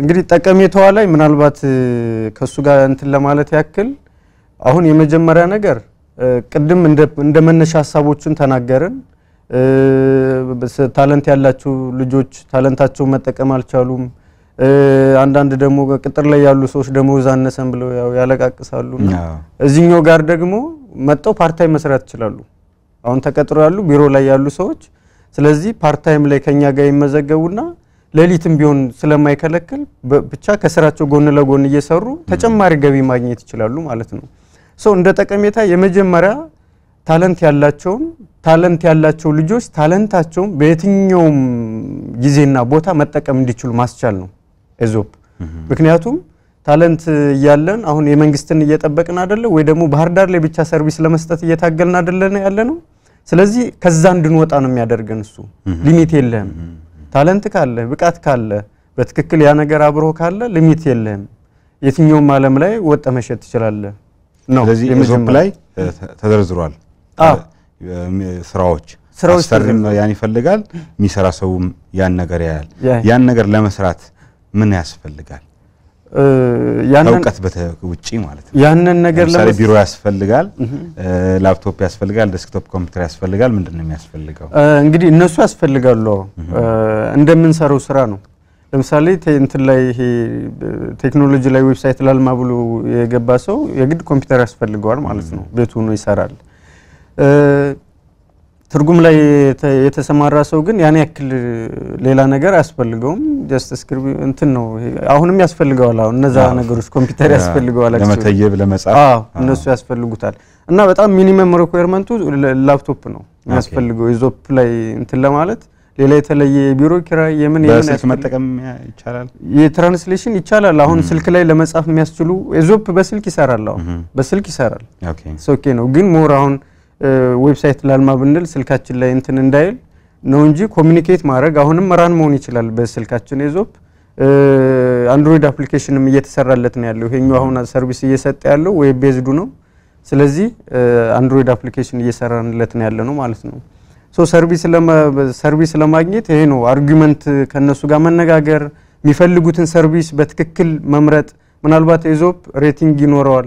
እንግዲህ ጠቀሜታዋ ላይ ምናልባት ከእሱ ጋር እንትን ለማለት ያክል አሁን የመጀመሪያ ነገር ቅድም እንደ መነሻ ሀሳቦቹን ተናገርን። ታለንት ያላቸው ልጆች ታለንታቸውን መጠቀም አልቻሉም። አንዳንድ ደግሞ ቅጥር ላይ ያሉ ሰዎች ደሞዝ አነሰን ብለው ያው ያለቃቅሳሉ። እዚህኛው ጋር ደግሞ መጥተው ፓርታይ መስራት ይችላሉ። አሁን ተቀጥሮ ያሉ ቢሮ ላይ ያሉ ሰዎች ስለዚህ ፓርታይም ላይ ከኛ ጋር ይመዘገቡና ሌሊትም ቢሆን ስለማይከለክል ብቻ ከስራቸው ጎን ለጎን እየሰሩ ተጨማሪ ገቢ ማግኘት ይችላሉ ማለት ነው። ሰው እንደ ጠቀሜታ የመጀመሪያ ታለንት ያላቸውን ታለንት ያላቸው ልጆች ታለንታቸውን በየትኛውም ጊዜና ቦታ መጠቀም እንዲችሉ ማስቻል ነው። ህዝብ። ምክንያቱም ታለንት እያለን አሁን የመንግስትን እየጠበቅን አይደለ ወይ ደግሞ ባህር ዳር ላይ ብቻ ሰርቪስ ለመስጠት እየታገልን አይደለን ያለ ነው። ስለዚህ ከዛ እንድንወጣ ነው የሚያደርገን እሱ። ሊሚት የለህም። ታለንት ካለ ብቃት ካለ በትክክል ያ ነገር አብሮ ካለ ሊሚት የለህም። የትኛውም ዓለም ላይ ወጠ መሸጥ ትችላለህ ነው። ስለዚህ ኤዞፕ ላይ ተዘርዝሯል ስራዎች አሰሪም ያን ይፈልጋል፣ የሚሰራ ሰውም ያን ነገር ያያል። ያን ነገር ለመስራት ምን ያስፈልጋል? እውቀት ውጪ ማለት ነው። ያንን ነገር ለምሳሌ ቢሮ ያስፈልጋል፣ ላፕቶፕ ያስፈልጋል፣ ዴስክቶፕ ኮምፒውተር ያስፈልጋል። ምንድን ነው የሚያስፈልገው? እንግዲህ እነሱ ያስፈልጋሉ። እንደምንሰራው ስራ ነው። ለምሳሌ እንትን ላይ ይሄ ቴክኖሎጂ ላይ ዌብሳይት ላልማ ብሎ የገባ ሰው የግድ ኮምፒውተር ያስፈልገዋል ማለት ነው። ቤቱ ሆኖ ይሰራል። ትርጉም ላይ የተሰማራ ሰው ግን ያን ያክል ሌላ ነገር አያስፈልገውም። ጀስት እስክርቢ እንትን ነው። አሁንም ያስፈልገዋል። አሁን እነዛ ነገሮች ኮምፒውተር ያስፈልገዋል፣ ለመተየብ ለመጻፍ እነሱ ያስፈልጉታል። እና በጣም ሚኒመም ሪኳየርመንቱ ላፕቶፕ ነው የሚያስፈልገው ኢዞፕ ላይ እንትን ለማለት ሌላ የተለየ የቢሮ ኪራይ የምን በስልክ መጠቀም ይቻላል፣ የትራንስሌሽን ይቻላል። አሁን ስልክ ላይ ለመጻፍ የሚያስችሉ ኢዞፕ በስልክ ይሰራል። አሁን በስልክ ይሰራል። ኦኬ ነው ግን ሞር አሁን ዌብሳይት ላልማ ብንል ስልካችን ላይ እንትን እንዳይል ነው እንጂ ኮሚኒኬት ማድረግ አሁንም ራን መሆን ይችላል በስልካችን የዞፕ አንድሮይድ አፕሊኬሽንም እየተሰራለት ነው ያለው። ይሄኛው አሁን ሰርቪስ እየሰጠ ያለው ዌብ ቤዝዱ ነው። ስለዚህ አንድሮይድ አፕሊኬሽን እየሰራንለት ነው ያለ ነው ማለት ነው። ሶ ሰርቪስ ለማግኘት ይሄ ነው አርጊመንት፣ ከነሱ ጋር መነጋገር፣ የሚፈልጉትን ሰርቪስ በትክክል መምረጥ። ምናልባት የዞፕ ሬቲንግ ይኖረዋል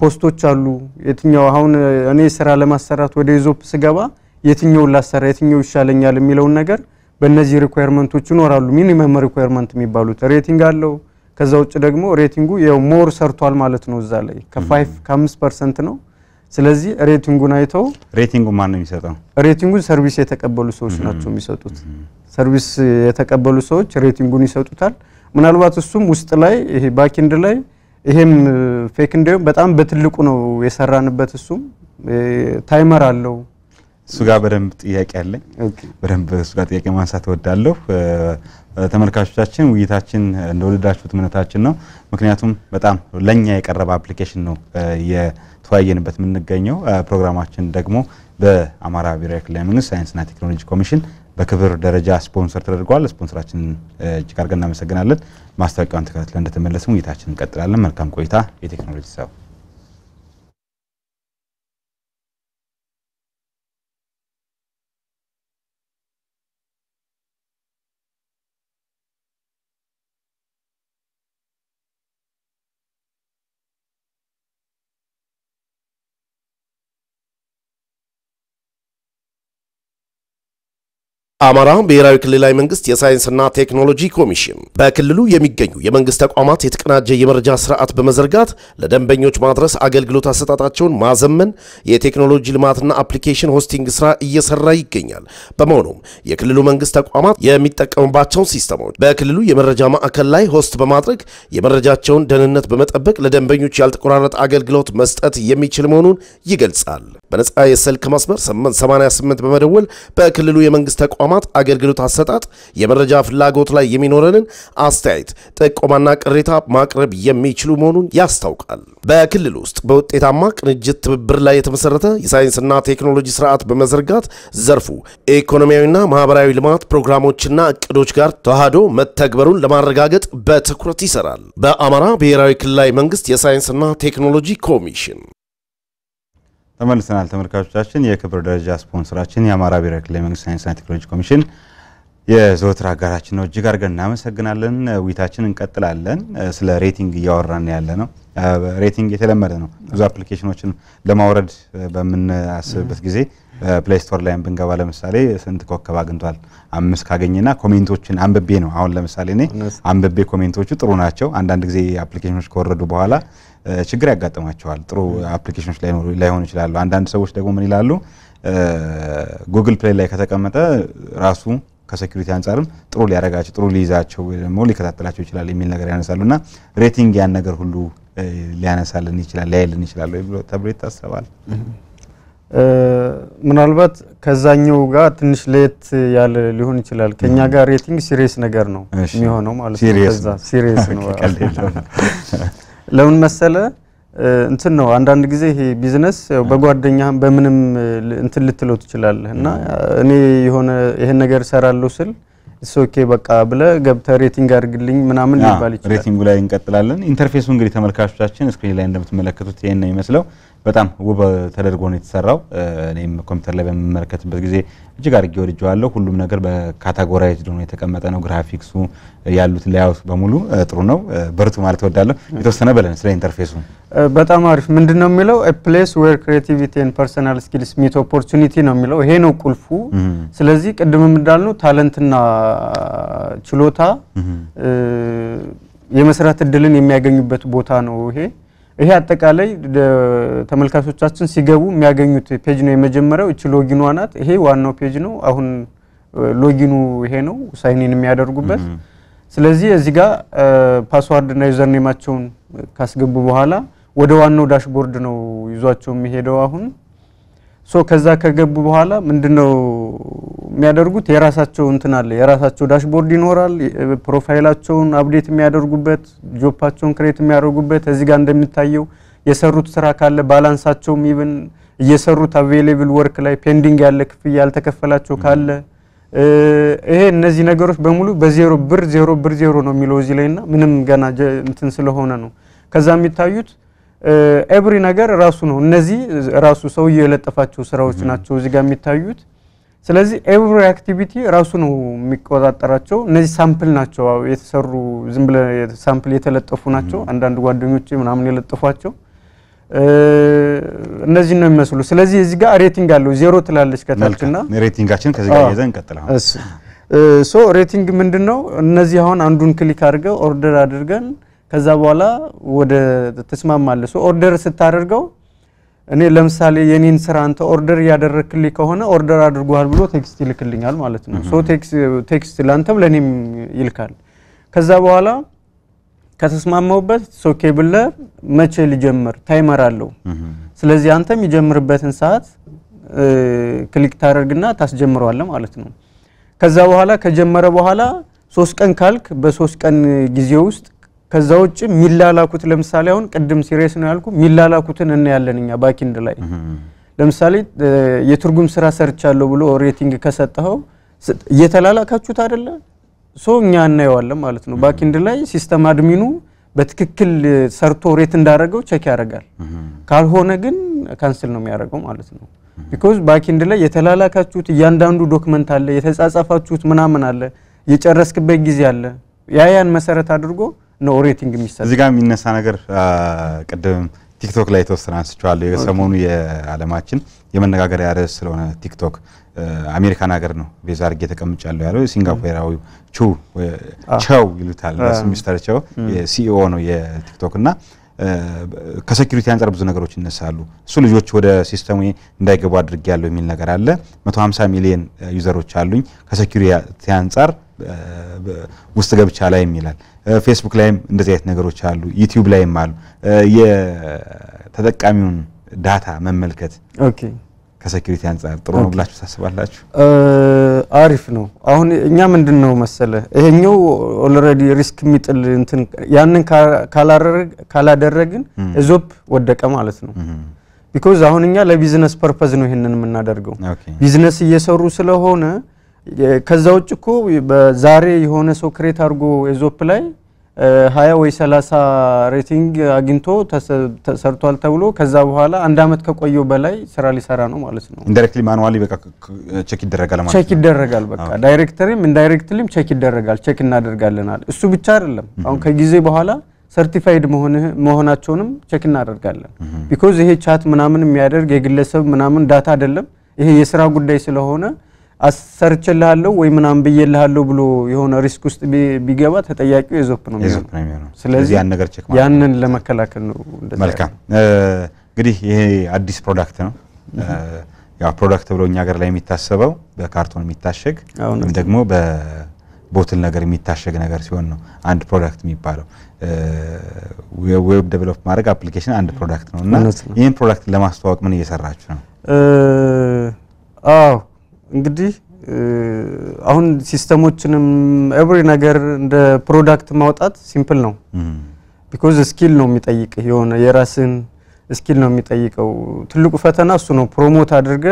ኮስቶች አሉ። የትኛው አሁን እኔ ስራ ለማሰራት ወደ ኢዞፕ ስገባ የትኛውን ላሰራ የትኛው ይሻለኛል የሚለውን ነገር በእነዚህ ሪኳየርመንቶች ይኖራሉ። ሚኒመም ሪኳየርመንት የሚባሉት ሬቲንግ አለው። ከዛ ውጭ ደግሞ ሬቲንጉ ያው ሞር ሰርቷል ማለት ነው። እዛ ላይ ከ5 ከ5% ነው። ስለዚህ ሬቲንጉን አይተው ሬቲንጉ ማን ነው የሚሰጠው? ሬቲንጉን ሰርቪስ የተቀበሉ ሰዎች ናቸው የሚሰጡት። ሰርቪስ የተቀበሉ ሰዎች ሬቲንጉን ይሰጡታል። ምናልባት እሱም ውስጥ ላይ ይሄ ባኪንድ ላይ ይሄም ፌክ እንዲሁም በጣም በትልቁ ነው የሰራንበት። እሱም ታይመር አለው። እሱ ጋር በደንብ ጥያቄ አለኝ። በደንብ እሱ ጋር ጥያቄ ማንሳት እወዳለሁ። ተመልካቾቻችን ውይይታችን እንደወደዳችሁት እምነታችን ነው። ምክንያቱም በጣም ለኛ የቀረበ አፕሊኬሽን ነው የተወያየንበት የምንገኘው ፕሮግራማችን ደግሞ በአማራ ብሔራዊ ክልላዊ መንግስት ሳይንስና ቴክኖሎጂ ኮሚሽን በክብር ደረጃ ስፖንሰር ተደርገዋል። ስፖንሰራችን እጅግ አድርገን እናመሰግናለን። ማስታወቂያውን ተከታትለን እንደተመለስን ውይይታችንን እንቀጥላለን። መልካም ቆይታ። የቴክኖሎጂ ሰው አማራ ብሔራዊ ክልላዊ መንግስት የሳይንስና ቴክኖሎጂ ኮሚሽን በክልሉ የሚገኙ የመንግስት ተቋማት የተቀናጀ የመረጃ ስርዓት በመዘርጋት ለደንበኞች ማድረስ አገልግሎት አሰጣጣቸውን ማዘመን የቴክኖሎጂ ልማትና አፕሊኬሽን ሆስቲንግ ስራ እየሰራ ይገኛል። በመሆኑም የክልሉ መንግስት ተቋማት የሚጠቀሙባቸውን ሲስተሞች በክልሉ የመረጃ ማዕከል ላይ ሆስት በማድረግ የመረጃቸውን ደህንነት በመጠበቅ ለደንበኞች ያልተቆራረጠ አገልግሎት መስጠት የሚችል መሆኑን ይገልጻል። በነፃ የስልክ መስመር 88 በመደወል በክልሉ የመንግስት ተቋማት አገልግሎት አሰጣጥ የመረጃ ፍላጎት ላይ የሚኖረንን አስተያየት፣ ጥቆማና ቅሬታ ማቅረብ የሚችሉ መሆኑን ያስታውቃል። በክልል ውስጥ በውጤታማ ቅንጅት ትብብር ላይ የተመሰረተ የሳይንስና ቴክኖሎጂ ስርዓት በመዘርጋት ዘርፉ ኢኮኖሚያዊና ማህበራዊ ልማት ፕሮግራሞችና እቅዶች ጋር ተዋህዶ መተግበሩን ለማረጋገጥ በትኩረት ይሰራል። በአማራ ብሔራዊ ክልላዊ መንግስት የሳይንስና ቴክኖሎጂ ኮሚሽን ተመልሰናል ተመልካቾቻችን። የክብር ደረጃ ስፖንሰራችን የአማራ ብሔራዊ ክልላዊ መንግስት ሳይንስና ቴክኖሎጂ ኮሚሽን የዘወትር አጋራችን ነው። እጅግ አድርገን እናመሰግናለን። ውይይታችን እንቀጥላለን። ስለ ሬቲንግ እያወራን ያለ ነው። ሬቲንግ የተለመደ ነው። ብዙ አፕሊኬሽኖችን ለማውረድ በምናስብበት ጊዜ ፕሌይ ስቶር ላይ ብንገባ ለምሳሌ ስንት ኮከብ አግኝቷል? አምስት ካገኘና ኮሜንቶችን አንብቤ ነው። አሁን ለምሳሌ እኔ አንብቤ ኮሜንቶቹ ጥሩ ናቸው። አንዳንድ ጊዜ አፕሊኬሽኖች ከወረዱ በኋላ ችግር ያጋጥማቸዋል። ጥሩ አፕሊኬሽኖች ላይሆኑ ይችላሉ። አንዳንድ ሰዎች ደግሞ ምን ይላሉ? ጉግል ፕሌይ ላይ ከተቀመጠ ራሱ ከሴኩሪቲ አንጻርም ጥሩ ሊያረጋቸው ጥሩ ሊይዛቸው ወይ ደግሞ ሊከታተላቸው ይችላል የሚል ነገር ያነሳሉና ሬቲንግ ያን ነገር ሁሉ ሊያነሳልን ይችላል ሊያይልን ይችላል ወይ ተብሎ ይታሰባል። ምናልባት ከዛኛው ጋር ትንሽ ለየት ያለ ሊሆን ይችላል። ከኛ ጋር ሬቲንግ ሲሪየስ ነገር ነው የሚሆነው ማለት ነው። ለምን መሰለ እንትን ነው አንዳንድ ጊዜ ይሄ ቢዝነስ በጓደኛህም በምንም እንትን ልትለው ትችላለህ እና እኔ የሆነ ይሄን ነገር እሰራለሁ ስል ኦኬ በቃ ብለ ገብተ ሬቲንግ አድርግልኝ ምናምን ሊባል ይችላል። ሬቲንጉ ላይ እንቀጥላለን። ኢንተርፌሱ እንግዲህ ተመልካቾቻችን ስክሪን ላይ እንደምትመለከቱት ይሄን ነው ይመስለው በጣም ውብ ተደርጎ ነው የተሰራው። እኔም ኮምፒውተር ላይ በምመለከትበት ጊዜ እጅግ አድርጌ ወድጀዋለሁ። ሁሉም ነገር በካታጎራይዝድ ሆኖ የተቀመጠ ነው። ግራፊክሱ ያሉት ላያውስ በሙሉ ጥሩ ነው። በርቱ ማለት እወዳለሁ። የተወሰነ በለን ስለ ኢንተርፌሱ። በጣም አሪፍ ምንድን ነው የሚለው ፕሌስ ዌር ክሬቲቪቲ ን ፐርሰናል ስኪልስ ሚት ኦፖርቹኒቲ ነው የሚለው ይሄ ነው ቁልፉ። ስለዚህ ቅድምም እንዳልነው ታለንትና ችሎታ የመስራት እድልን የሚያገኙበት ቦታ ነው ይሄ ይሄ አጠቃላይ ተመልካቾቻችን ሲገቡ የሚያገኙት ፔጅ ነው። የመጀመሪያው እቺ ሎጊኗ ናት። ይሄ ዋናው ፔጅ ነው። አሁን ሎጊኑ ይሄ ነው፣ ሳይኒን የሚያደርጉበት። ስለዚህ እዚህ ጋር ፓስዋርድ እና ዩዘርኔማቸውን ካስገቡ በኋላ ወደ ዋናው ዳሽቦርድ ነው ይዟቸው የሚሄደው አሁን ሶ ከዛ ከገቡ በኋላ ምንድነው የሚያደርጉት? የራሳቸው እንትን አለ፣ የራሳቸው ዳሽቦርድ ይኖራል። ፕሮፋይላቸውን አፕዴት የሚያደርጉበት፣ ጆፓቸውን ክሬት የሚያደርጉበት እዚህ ጋር እንደሚታየው የሰሩት ስራ ካለ ባላንሳቸውም ኢቭን እየሰሩት አቬሌብል ወርክ ላይ ፔንዲንግ ያለ ክፍያ ያልተከፈላቸው ካለ ይሄ እነዚህ ነገሮች በሙሉ በዜሮ ብር ዜሮ ብር ዜሮ ነው የሚለው እዚህ ላይና ምንም ገና እንትን ስለሆነ ነው ከዛ የሚታዩት ኤብሪ ነገር ራሱ ነው። እነዚህ ራሱ ሰውዬ የለጠፋቸው ስራዎች ናቸው እዚህ ጋር የሚታዩት። ስለዚህ ኤብሪ አክቲቪቲ ራሱ ነው የሚቆጣጠራቸው። እነዚህ ሳምፕል ናቸው የተሰሩ ዝም ሳምፕል የተለጠፉ ናቸው። አንዳንድ ጓደኞች ምናምን የለጠፏቸው እነዚህ ነው የሚመስሉ። ስለዚህ እዚህ ጋር ሬቲንግ አለው ዜሮ ትላለች ከታችና ሬቲንጋችን ከዚህ ጋር ይዘን እንቀጥላለን። ሶ ሬቲንግ ምንድን ነው? እነዚህ አሁን አንዱን ክሊክ አድርገ ኦርደር አድርገን ከዛ በኋላ ወደ ተስማማለሱ ኦርደር ስታደርገው እኔ ለምሳሌ የኔን ስራ አንተ ኦርደር እያደረክልኝ ከሆነ ኦርደር አድርጓል ብሎ ቴክስት ይልክልኛል ማለት ነው። ሶ ቴክስት ለአንተም ለኔም ይልካል። ከዛ በኋላ ከተስማማውበት ሶ ብለህ መቼ ሊጀምር ታይመር አለው። ስለዚህ አንተም የሚጀምርበትን ሰዓት ክሊክ ታደርግና ታስጀምረዋለ ማለት ነው። ከዛ በኋላ ከጀመረ በኋላ ሶስት ቀን ካልክ በሶስት ቀን ጊዜ ውስጥ ከዛ ውጭ የሚላላኩት ለምሳሌ አሁን ቅድም ሲሬስ ነው ያልኩ የሚላላኩትን እናያለን እኛ ባኪንድ ላይ ለምሳሌ የትርጉም ስራ ሰርቻለሁ ብሎ ሬቲንግ ከሰጠኸው እየተላላካችሁት አይደለ ሶ እኛ እናየዋለን ማለት ነው። ባኪንድ ላይ ሲስተም አድሚኑ በትክክል ሰርቶ ሬት እንዳደረገው ቼክ ያደርጋል። ካልሆነ ግን ካንስል ነው የሚያደርገው ማለት ነው። ቢኮዝ ባኪንድ ላይ የተላላካችሁት እያንዳንዱ ዶክመንት አለ፣ የተጻጻፋችሁት ምናምን አለ፣ የጨረስክበት ጊዜ አለ። ያያን መሰረት አድርጎ ነው ሬቲንግ የሚሰጥ። እዚህ ጋር የሚነሳ ነገር ቅድም ቲክቶክ ላይ የተወሰነ አንስቼዋለሁ። የሰሞኑ የዓለማችን የመነጋገሪያ ርዕስ ስለሆነ ቲክቶክ አሜሪካን ሀገር ነው ቤዛ አድርጌ ተቀምጫለሁ ያለው ሲንጋፖራዊ ቹ ቸው ይሉታል ሚስተር ቸው ሲኢኦ ነው የቲክቶክ እና ከሴኩሪቲ አንጻር ብዙ ነገሮች ይነሳሉ። እሱ ልጆች ወደ ሲስተሙ እንዳይገቡ አድርግ ያለው የሚል ነገር አለ። 150 ሚሊዮን ዩዘሮች አሉኝ ከሴኩሪቲ አንጻር ውስጥ ገብቻ ላይ ይላል። ፌስቡክ ላይም እንደዚህ አይነት ነገሮች አሉ። ዩቲዩብ ላይም አሉ። የተጠቃሚውን ዳታ መመልከት ከሴኩሪቲ አንጻር ጥሩ ነው ብላችሁ ታስባላችሁ? አሪፍ ነው። አሁን እኛ ምንድን ነው መሰለ ይሄኛው ኦልሬዲ ሪስክ የሚጥል እንትን ያንን ካላደረግን እዞፕ ወደቀ ማለት ነው። ቢኮዝ አሁን እኛ ለቢዝነስ ፐርፐዝ ነው ይሄንን የምናደርገው ቢዝነስ እየሰሩ ስለሆነ ከዛ ውጭ እኮ በዛሬ የሆነ ሰው ክሬት አድርጎ ኤዞፕ ላይ ሀያ ወይ ሰላሳ ሬቲንግ አግኝቶ ተሰርቷል ተብሎ ከዛ በኋላ አንድ አመት ከቆየው በላይ ስራ ሊሰራ ነው ማለት ነው። ኢንዳይሬክትሊ ማኑዋሊ በቃ ቼክ ይደረጋል ማለት ነው። ቼክ ይደረጋል በቃ ዳይሬክተሪም ኢንዳይሬክትሊም ቼክ ይደረጋል። ቼክ እናደርጋለናል። እሱ ብቻ አይደለም። አሁን ከጊዜ በኋላ ሰርቲፋይድ መሆናቸውንም ቼክ እናደርጋለን። ቢኮዝ ይሄ ቻት ምናምን የሚያደርግ የግለሰብ ምናምን ዳታ አይደለም። ይሄ የስራ ጉዳይ ስለሆነ አሰርችልሃለሁ ወይ ምናምን ብዬልሃለሁ ብሎ የሆነ ሪስክ ውስጥ ቢገባ ተጠያቂው የዞፕ ነው የሚሆነው። ስለዚህ ያንን ለመከላከል ነው። መልካም እንግዲህ ይሄ አዲስ ፕሮዳክት ነው። ያው ፕሮዳክት ብሎ እኛ ሀገር ላይ የሚታሰበው በካርቶን የሚታሸግ ወይም ደግሞ በቦትል ነገር የሚታሸግ ነገር ሲሆን ነው አንድ ፕሮዳክት የሚባለው። ዌብ ዴቨሎፕ ማድረግ አፕሊኬሽን አንድ ፕሮዳክት ነው እና ይህን ፕሮዳክት ለማስተዋወቅ ምን እየሰራችሁ ነው? አዎ እንግዲህ አሁን ሲስተሞችንም ኤቭሪ ነገር እንደ ፕሮዳክት ማውጣት ሲምፕል ነው። ቢኮዝ ስኪል ነው የሚጠይቅ የሆነ የራስን ስኪል ነው የሚጠይቀው። ትልቁ ፈተና እሱ ነው። ፕሮሞት አድርገ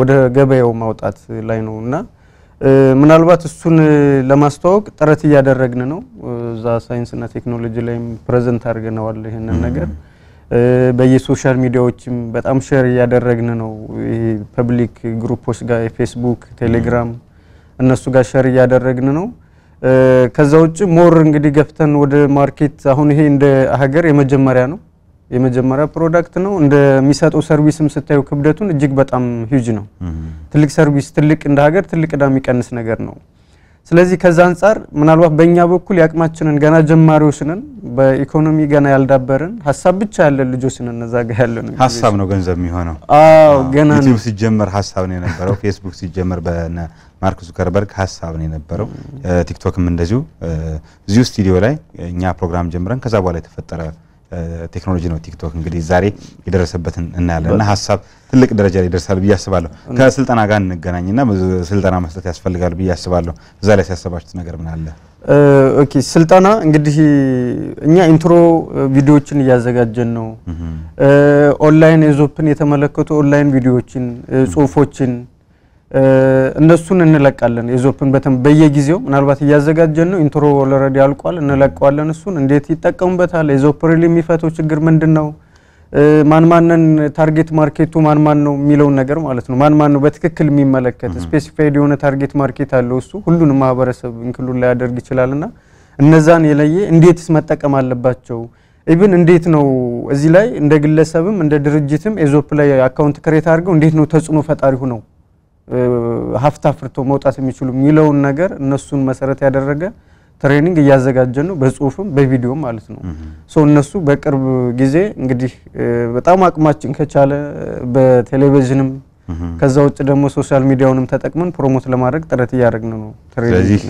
ወደ ገበያው ማውጣት ላይ ነው እና ምናልባት እሱን ለማስተዋወቅ ጥረት እያደረግን ነው። እዛ ሳይንስና ቴክኖሎጂ ላይም ፕሬዘንት አድርገነዋል ይህንን ነገር በየሶሻል ሚዲያዎችም በጣም ሼር እያደረግን ነው። ይሄ ፐብሊክ ግሩፖች ጋር የፌስቡክ፣ ቴሌግራም እነሱ ጋር ሼር እያደረግን ነው። ከዛ ውጭ ሞር እንግዲህ ገፍተን ወደ ማርኬት አሁን ይሄ እንደ ሀገር የመጀመሪያ ነው የመጀመሪያ ፕሮዳክት ነው። እንደሚሰጠው ሰርቪስም ስታዩ ክብደቱን እጅግ በጣም ሂውጅ ነው። ትልቅ ሰርቪስ፣ ትልቅ እንደ ሀገር ትልቅ ዕዳ የሚቀንስ ነገር ነው። ስለዚህ ከዛ አንጻር ምናልባት በእኛ በኩል የአቅማችንን ገና ጀማሪዎች ነን፣ በኢኮኖሚ ገና ያልዳበርን ሀሳብ ብቻ ያለን ልጆች ነን። እዛ ጋ ያለን ሀሳብ ነው ገንዘብ የሚሆነው። አዎ ገና ዩቲዩብ ሲጀመር ሀሳብ ነው የነበረው። ፌስቡክ ሲጀመር በነ ማርክ ዙከርበርግ ሀሳብ ነው የነበረው። ቲክቶክም እንደዚሁ እዚሁ ስቱዲዮ ላይ እኛ ፕሮግራም ጀምረን ከዛ በኋላ የተፈጠረ ቴክኖሎጂ ነው ቲክቶክ እንግዲህ ዛሬ የደረሰበትን እናያለን እና ሀሳብ ትልቅ ደረጃ ላይ ይደርሳል ብዬ አስባለሁ። ከስልጠና ጋር እንገናኝና ስልጠና መስጠት ያስፈልጋል ብዬ አስባለሁ። እዛ ላይ ሲያሰባችሁት ነገር ምን አለ? ኦኬ ስልጠና እንግዲህ እኛ ኢንትሮ ቪዲዮዎችን እያዘጋጀን ነው። ኦንላይን ኤዞፕን የተመለከቱ ኦንላይን ቪዲዮዎችን፣ ጽሁፎችን እነሱን እንለቃለን። የዞፕን በተም በየጊዜው ምናልባት እያዘጋጀን ነው። ኢንትሮ ኦልሬዲ አልቋል፣ እንለቀዋለን። እሱን እንዴት ይጠቀሙበታል? የዞፕ ሪሊ የሚፈተው ችግር ምንድን ነው? ማን ማንን ታርጌት ማርኬቱ ማን ማን ነው የሚለውን ነገር ማለት ነው። ማን ማን ነው በትክክል የሚመለከት ስፔሲፋይድ የሆነ ታርጌት ማርኬት አለው። እሱ ሁሉንም ማህበረሰብ እንክሉን ላይ ያደርግ ይችላልና እነዛን የለየ እንዴትስ መጠቀም አለባቸው ኢቭን እንዴት ነው እዚህ ላይ እንደ ግለሰብም እንደ ድርጅትም ኤዞፕ ላይ አካውንት ክሬት አድርገው እንዴት ነው ተጽዕኖ ፈጣሪ ሆነው ሀፍታ ፍርቶ መውጣት የሚችሉ የሚለውን ነገር እነሱን መሰረት ያደረገ ትሬኒንግ እያዘጋጀ ነው፣ በጽሁፍም በቪዲዮ ማለት ነው። እነሱ በቅርብ ጊዜ እንግዲህ በጣም አቅማችን ከቻለ በቴሌቪዥንም ከዛ ውጭ ደግሞ ሶሻል ሚዲያውንም ተጠቅመን ፕሮሞት ለማድረግ ጥረት እያደረግን ነው። ስለዚህ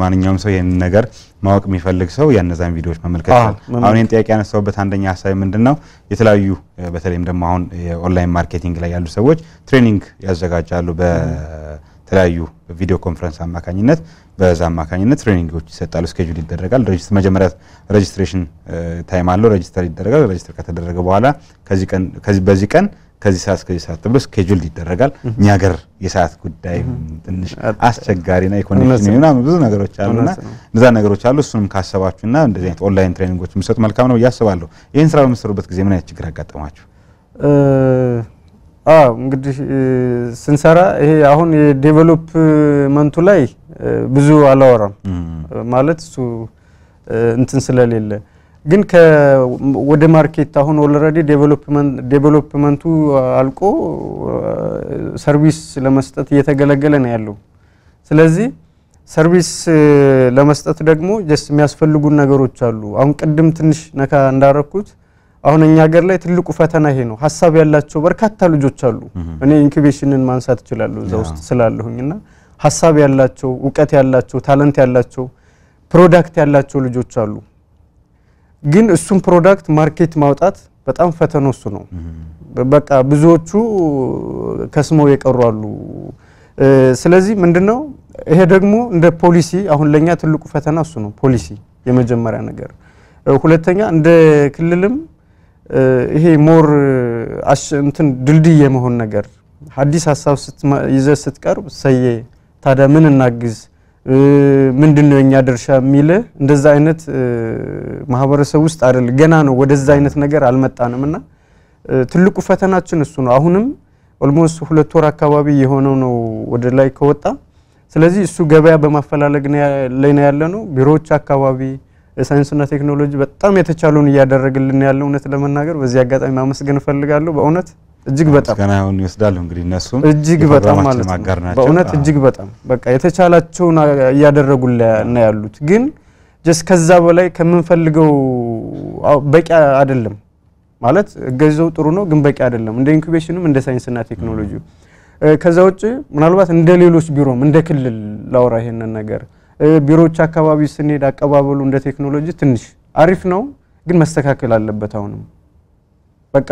ማንኛውም ሰው ይህንን ነገር ማወቅ የሚፈልግ ሰው ያነዛን ቪዲዮዎች መመልከት ይችላል። አሁን ይህን ጥያቄ ያነሳውበት አንደኛ ሀሳብ ምንድን ነው? የተለያዩ በተለይም ደግሞ አሁን የኦንላይን ማርኬቲንግ ላይ ያሉ ሰዎች ትሬኒንግ ያዘጋጃሉ በተለያዩ ቪዲዮ ኮንፈረንስ አማካኝነት በዛ አማካኝነት ትሬኒንጎች ይሰጣሉ፣ ስኬጁል ይደረጋል። ሬጅስትር መጀመሪያ ሬጅስትሬሽን ታይም አለው፣ ሬጅስተር ይደረጋል። ሬጅስተር ከተደረገ በኋላ በዚህ ቀን ከዚህ ሰዓት እስከዚህ ሰዓት ተብሎ ስኬጁል ይደረጋል። እኛ ሀገር የሰዓት ጉዳይ ትንሽ አስቸጋሪ አስቸጋሪና የኮኔክሽን ምናምን ብዙ ነገሮች አሉና እነዛ ነገሮች አሉ። እሱንም ካሰባችሁና እንደዚህ አይነት ኦንላይን ትሬኒንጎች የምትሰጡ መልካም ነው ብዬ አስባለሁ። ይህን ስራ በምትሰሩበት ጊዜ ምን አይነት ችግር አጋጠማችሁ? አዎ እንግዲህ ስንሰራ ይሄ አሁን የዴቨሎፕመንቱ ላይ ብዙ አላወራም ማለት እሱ እንትን ስለሌለ ግን ወደ ማርኬት አሁን ኦልሬዲ ዴቨሎፕመንቱ አልቆ ሰርቪስ uh, ለመስጠት እየተገለገለ ነው ያለው። ስለዚህ ሰርቪስ uh, ለመስጠት ደግሞ ጀስት የሚያስፈልጉን ነገሮች አሉ። አሁን ቅድም ትንሽ ነካ እንዳረኩት አሁን እኛ ሀገር ላይ ትልቁ ፈተና ይሄ ነው። ሀሳብ ያላቸው በርካታ ልጆች አሉ። እኔ ኢንኩቤሽንን ማንሳት እችላለሁ እዛ ውስጥ እና ሀሳብ ያላቸው እውቀት ያላቸው ታለንት ያላቸው ፕሮዳክት ያላቸው ልጆች አሉ ግን እሱን ፕሮዳክት ማርኬት ማውጣት በጣም ፈተና እሱ ነው። በቃ ብዙዎቹ ከስመው የቀሩ አሉ። ስለዚህ ምንድነው ይሄ ደግሞ እንደ ፖሊሲ አሁን ለኛ ትልቁ ፈተና እሱ ነው። ፖሊሲ የመጀመሪያ ነገር፣ ሁለተኛ እንደ ክልልም ይሄ ሞር እንትን ድልድይ የመሆን ነገር አዲስ ሀሳብ ይዘ ስትቀርብ ሰየ ታዲያ ምን እናግዝ ምንድን ነው የኛ ድርሻ የሚል እንደዛ አይነት ማህበረሰብ ውስጥ አይደል ገና ነው። ወደዛ አይነት ነገር አልመጣንም እና ትልቁ ፈተናችን እሱ ነው። አሁንም ኦልሞስት ሁለት ወር አካባቢ የሆነው ነው ወደ ላይ ከወጣ። ስለዚህ እሱ ገበያ በማፈላለግ ላይ ነው ያለ ነው። ቢሮዎች አካባቢ ሳይንስና ቴክኖሎጂ በጣም የተቻለውን እያደረግልን ያለ እውነት ለመናገር በዚህ አጋጣሚ ማመስገን እፈልጋለሁ በእውነት እጅግ በጣም አሁን ይወስዳሉ። እንግዲህ እነሱ እጅግ በጣም ማለት ነው በእውነት እጅግ በጣም በቃ የተቻላቸውን እያደረጉልን ያሉት ግን ጀስ ከዛ በላይ ከምንፈልገው በቂ አይደለም ማለት እገዛው ጥሩ ነው ግን በቂ አይደለም። እንደ ኢንኩቤሽንም እንደ ሳይንስና ቴክኖሎጂ ከዛ ውጭ ምናልባት እንደ ሌሎች ቢሮም እንደ ክልል ላውራ ይሄንን ነገር ቢሮዎች አካባቢ ስንሄድ አቀባበሉ እንደ ቴክኖሎጂ ትንሽ አሪፍ ነው፣ ግን መስተካከል አለበት አሁንም በቃ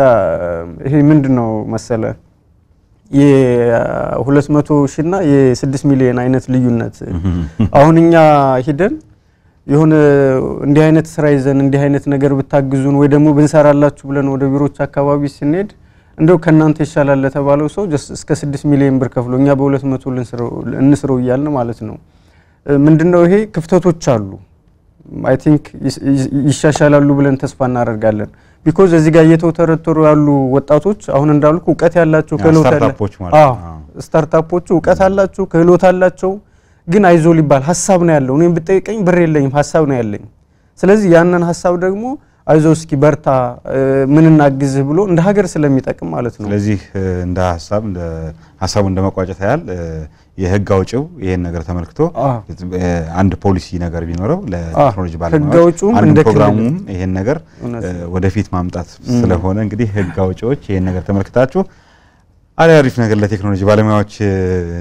ይሄ ምንድን ነው መሰለ የሁለት መቶ ሺህ እና የስድስት ሚሊዮን አይነት ልዩነት። አሁን እኛ ሂደን የሆነ እንዲህ አይነት ስራ ይዘን እንዲህ አይነት ነገር ብታግዙን ወይ ደግሞ ብንሰራላችሁ ብለን ወደ ቢሮዎች አካባቢ ስንሄድ እንደው ከእናንተ ይሻላል ለተባለው ሰው እስከ ስድስት ሚሊዮን ብር ከፍሎ እኛ በሁለት መቶ እንስረው እያልን ማለት ነው። ምንድነው ይሄ ክፍተቶች አሉ። አይ ቲንክ ይሻሻላሉ ብለን ተስፋ እናደርጋለን። ቢኮዝ እዚህ ጋር እየተወተረተሩ ያሉ ወጣቶች አሁን እንዳልኩ እውቀት ያላቸው ክህሎት ያላቸው ስታርታፖቹ እውቀት አላቸው ክህሎት አላቸው፣ ግን አይዞ ሊባል ሀሳብ ነው ያለው። እኔም ብጠይቀኝ ብር የለኝም ሀሳብ ነው ያለኝ። ስለዚህ ያንን ሀሳብ ደግሞ አይዞ እስኪ በርታ፣ ምን እናግዝህ ብሎ እንደ ሀገር ስለሚጠቅም ማለት ነው። ስለዚህ እንደ ሀሳብ ሀሳቡ እንደ መቋጨት ያህል የህግ አውጭው ይሄን ነገር ተመልክቶ አንድ ፖሊሲ ነገር ቢኖረው ለቴክኖሎጂ ባለሙያዎች ፕሮግራሙም ይሄን ነገር ወደፊት ማምጣት ስለሆነ እንግዲህ ህግ አውጪዎች ይሄን ነገር ተመልክታችሁ አሪፍ ነገር ለቴክኖሎጂ ባለሙያዎች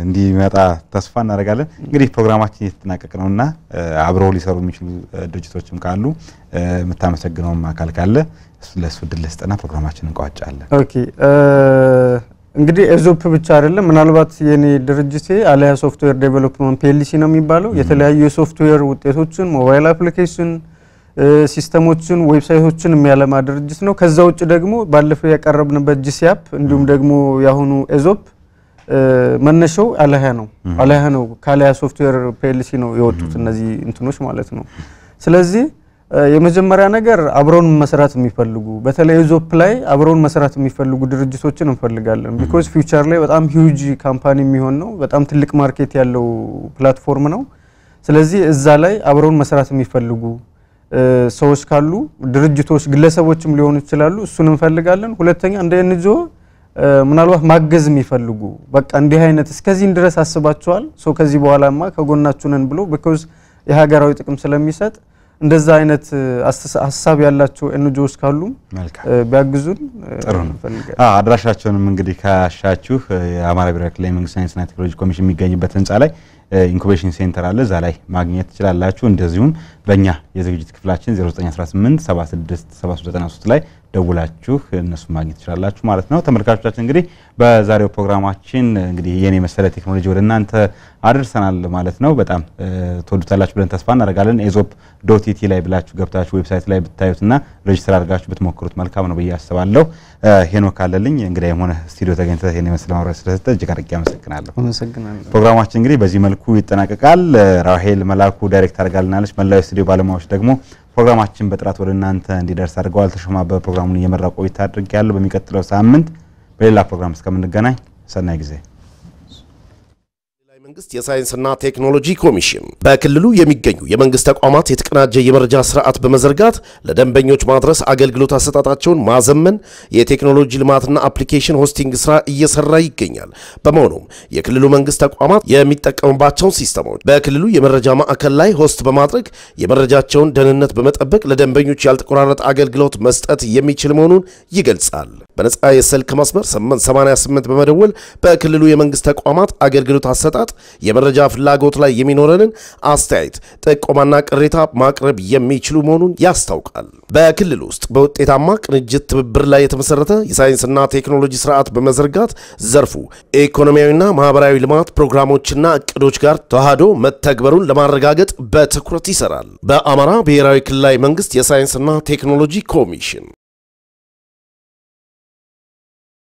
እንዲመጣ ተስፋ እናደርጋለን። እንግዲህ ፕሮግራማችን እየተጠናቀቅ ነውና አብረው ሊሰሩ የሚችሉ ድርጅቶችም ካሉ የምታመሰግነውም አካል ካለ ለእሱ ድል ስጠና ፕሮግራማችን እንቋጫለን። ኦኬ እንግዲህ ኤዞፕ ብቻ አይደለም። ምናልባት የኔ ድርጅት አሊያ ሶፍትዌር ዴቨሎፕመንት ፒኤልሲ ነው የሚባለው የተለያዩ የሶፍትዌር ውጤቶችን፣ ሞባይል አፕሊኬሽን ሲስተሞችን፣ ዌብሳይቶችን የሚያለማ ድርጅት ነው። ከዛ ውጭ ደግሞ ባለፈው ያቀረብንበት ጂሲያፕ እንዲሁም ደግሞ የአሁኑ ኤዞፕ መነሻው አሊያ ነው አሊያ ነው ከአሊያ ሶፍትዌር ፒኤልሲ ነው የወጡት እነዚህ እንትኖች ማለት ነው። ስለዚህ የመጀመሪያ ነገር አብረውን መስራት የሚፈልጉ በተለይ ዞፕ ላይ አብረውን መስራት የሚፈልጉ ድርጅቶችን እንፈልጋለን። ቢኮዝ ፊውቸር ላይ በጣም ሂውጅ ካምፓኒ የሚሆን ነው። በጣም ትልቅ ማርኬት ያለው ፕላትፎርም ነው። ስለዚህ እዛ ላይ አብረውን መስራት የሚፈልጉ ሰዎች ካሉ ድርጅቶች፣ ግለሰቦችም ሊሆኑ ይችላሉ። እሱን እንፈልጋለን። ሁለተኛ እንደ ንጆ ምናልባት ማገዝ የሚፈልጉ በቃ እንዲህ አይነት እስከዚህን ድረስ አስባቸዋል ሰው ከዚህ በኋላማ ከጎናችሁ ነን ብሎ ቢኮዝ የሀገራዊ ጥቅም ስለሚሰጥ እንደዛ አይነት ሀሳብ ያላቸው ኤንጂኦዎች ካሉ ቢያግዙን ጥሩ ነው። አድራሻቸውንም እንግዲህ ካሻችሁ የአማራ ብሔራዊ ክልላዊ መንግስት ሳይንስና ቴክኖሎጂ ኮሚሽን የሚገኝበት ህንፃ ላይ ኢንኩቤሽን ሴንተር አለ። እዛ ላይ ማግኘት ትችላላችሁ። እንደዚሁም በእኛ የዝግጅት ክፍላችን 0918767393 ላይ ደውላችሁ እነሱ ማግኘት ትችላላችሁ ማለት ነው። ተመልካቾቻችን እንግዲህ በዛሬው ፕሮግራማችን እንግዲህ የኔ መሰለ ቴክኖሎጂ ወደ እናንተ አድርሰናል ማለት ነው። በጣም ትወዱታላችሁ ብለን ተስፋ እናደርጋለን። ኤዞፕ ዶት ኢቲ ላይ ብላችሁ ገብታችሁ ዌብሳይት ላይ ብታዩትና ሬጅስተር አድርጋችሁ ብትሞክሩት መልካም ነው ብዬ አስባለሁ። ሄኖክ ካለልኝ እንግዲህ የሆነ ስቱዲዮ ተገኝተህ ይህን የመስለ ማብራሪያ ስለሰጠ እጅግ አድርጌ አመሰግናለሁ። ፕሮግራማችን እንግዲህ በዚህ መልኩ ይጠናቀቃል። ራሄል መላኩ ዳይሬክት አድርጋልናለች። መላዊ ስቱዲዮ ባለሙያዎች ደግሞ ፕሮግራማችን በጥራት ወደ እናንተ እንዲደርስ አድርገዋል። ተሾማ በፕሮግራሙን ፕሮግራሙን እየመራ ቆይታ አድርጌያለሁ። በሚቀጥለው ሳምንት በሌላ ፕሮግራም እስከምንገናኝ ሰናይ ጊዜ መንግስት የሳይንስና ቴክኖሎጂ ኮሚሽን በክልሉ የሚገኙ የመንግስት ተቋማት የተቀናጀ የመረጃ ስርዓት በመዘርጋት ለደንበኞች ማድረስ አገልግሎት አሰጣጣቸውን ማዘመን የቴክኖሎጂ ልማትና አፕሊኬሽን ሆስቲንግ ስራ እየሰራ ይገኛል። በመሆኑም የክልሉ መንግስት ተቋማት የሚጠቀሙባቸውን ሲስተሞች በክልሉ የመረጃ ማዕከል ላይ ሆስት በማድረግ የመረጃቸውን ደህንነት በመጠበቅ ለደንበኞች ያልተቆራረጠ አገልግሎት መስጠት የሚችል መሆኑን ይገልጻል። በነፃ የስልክ መስመር 88 በመደወል በክልሉ የመንግስት ተቋማት አገልግሎት አሰጣጥ የመረጃ ፍላጎት ላይ የሚኖረንን አስተያየት፣ ጥቆማና ቅሬታ ማቅረብ የሚችሉ መሆኑን ያስታውቃል። በክልል ውስጥ በውጤታማ ቅንጅት ትብብር ላይ የተመሰረተ የሳይንስና ቴክኖሎጂ ስርዓት በመዘርጋት ዘርፉ ኢኮኖሚያዊና ማህበራዊ ልማት ፕሮግራሞችና እቅዶች ጋር ተዋህዶ መተግበሩን ለማረጋገጥ በትኩረት ይሰራል። በአማራ ብሔራዊ ክልላዊ መንግስት የሳይንስና ቴክኖሎጂ ኮሚሽን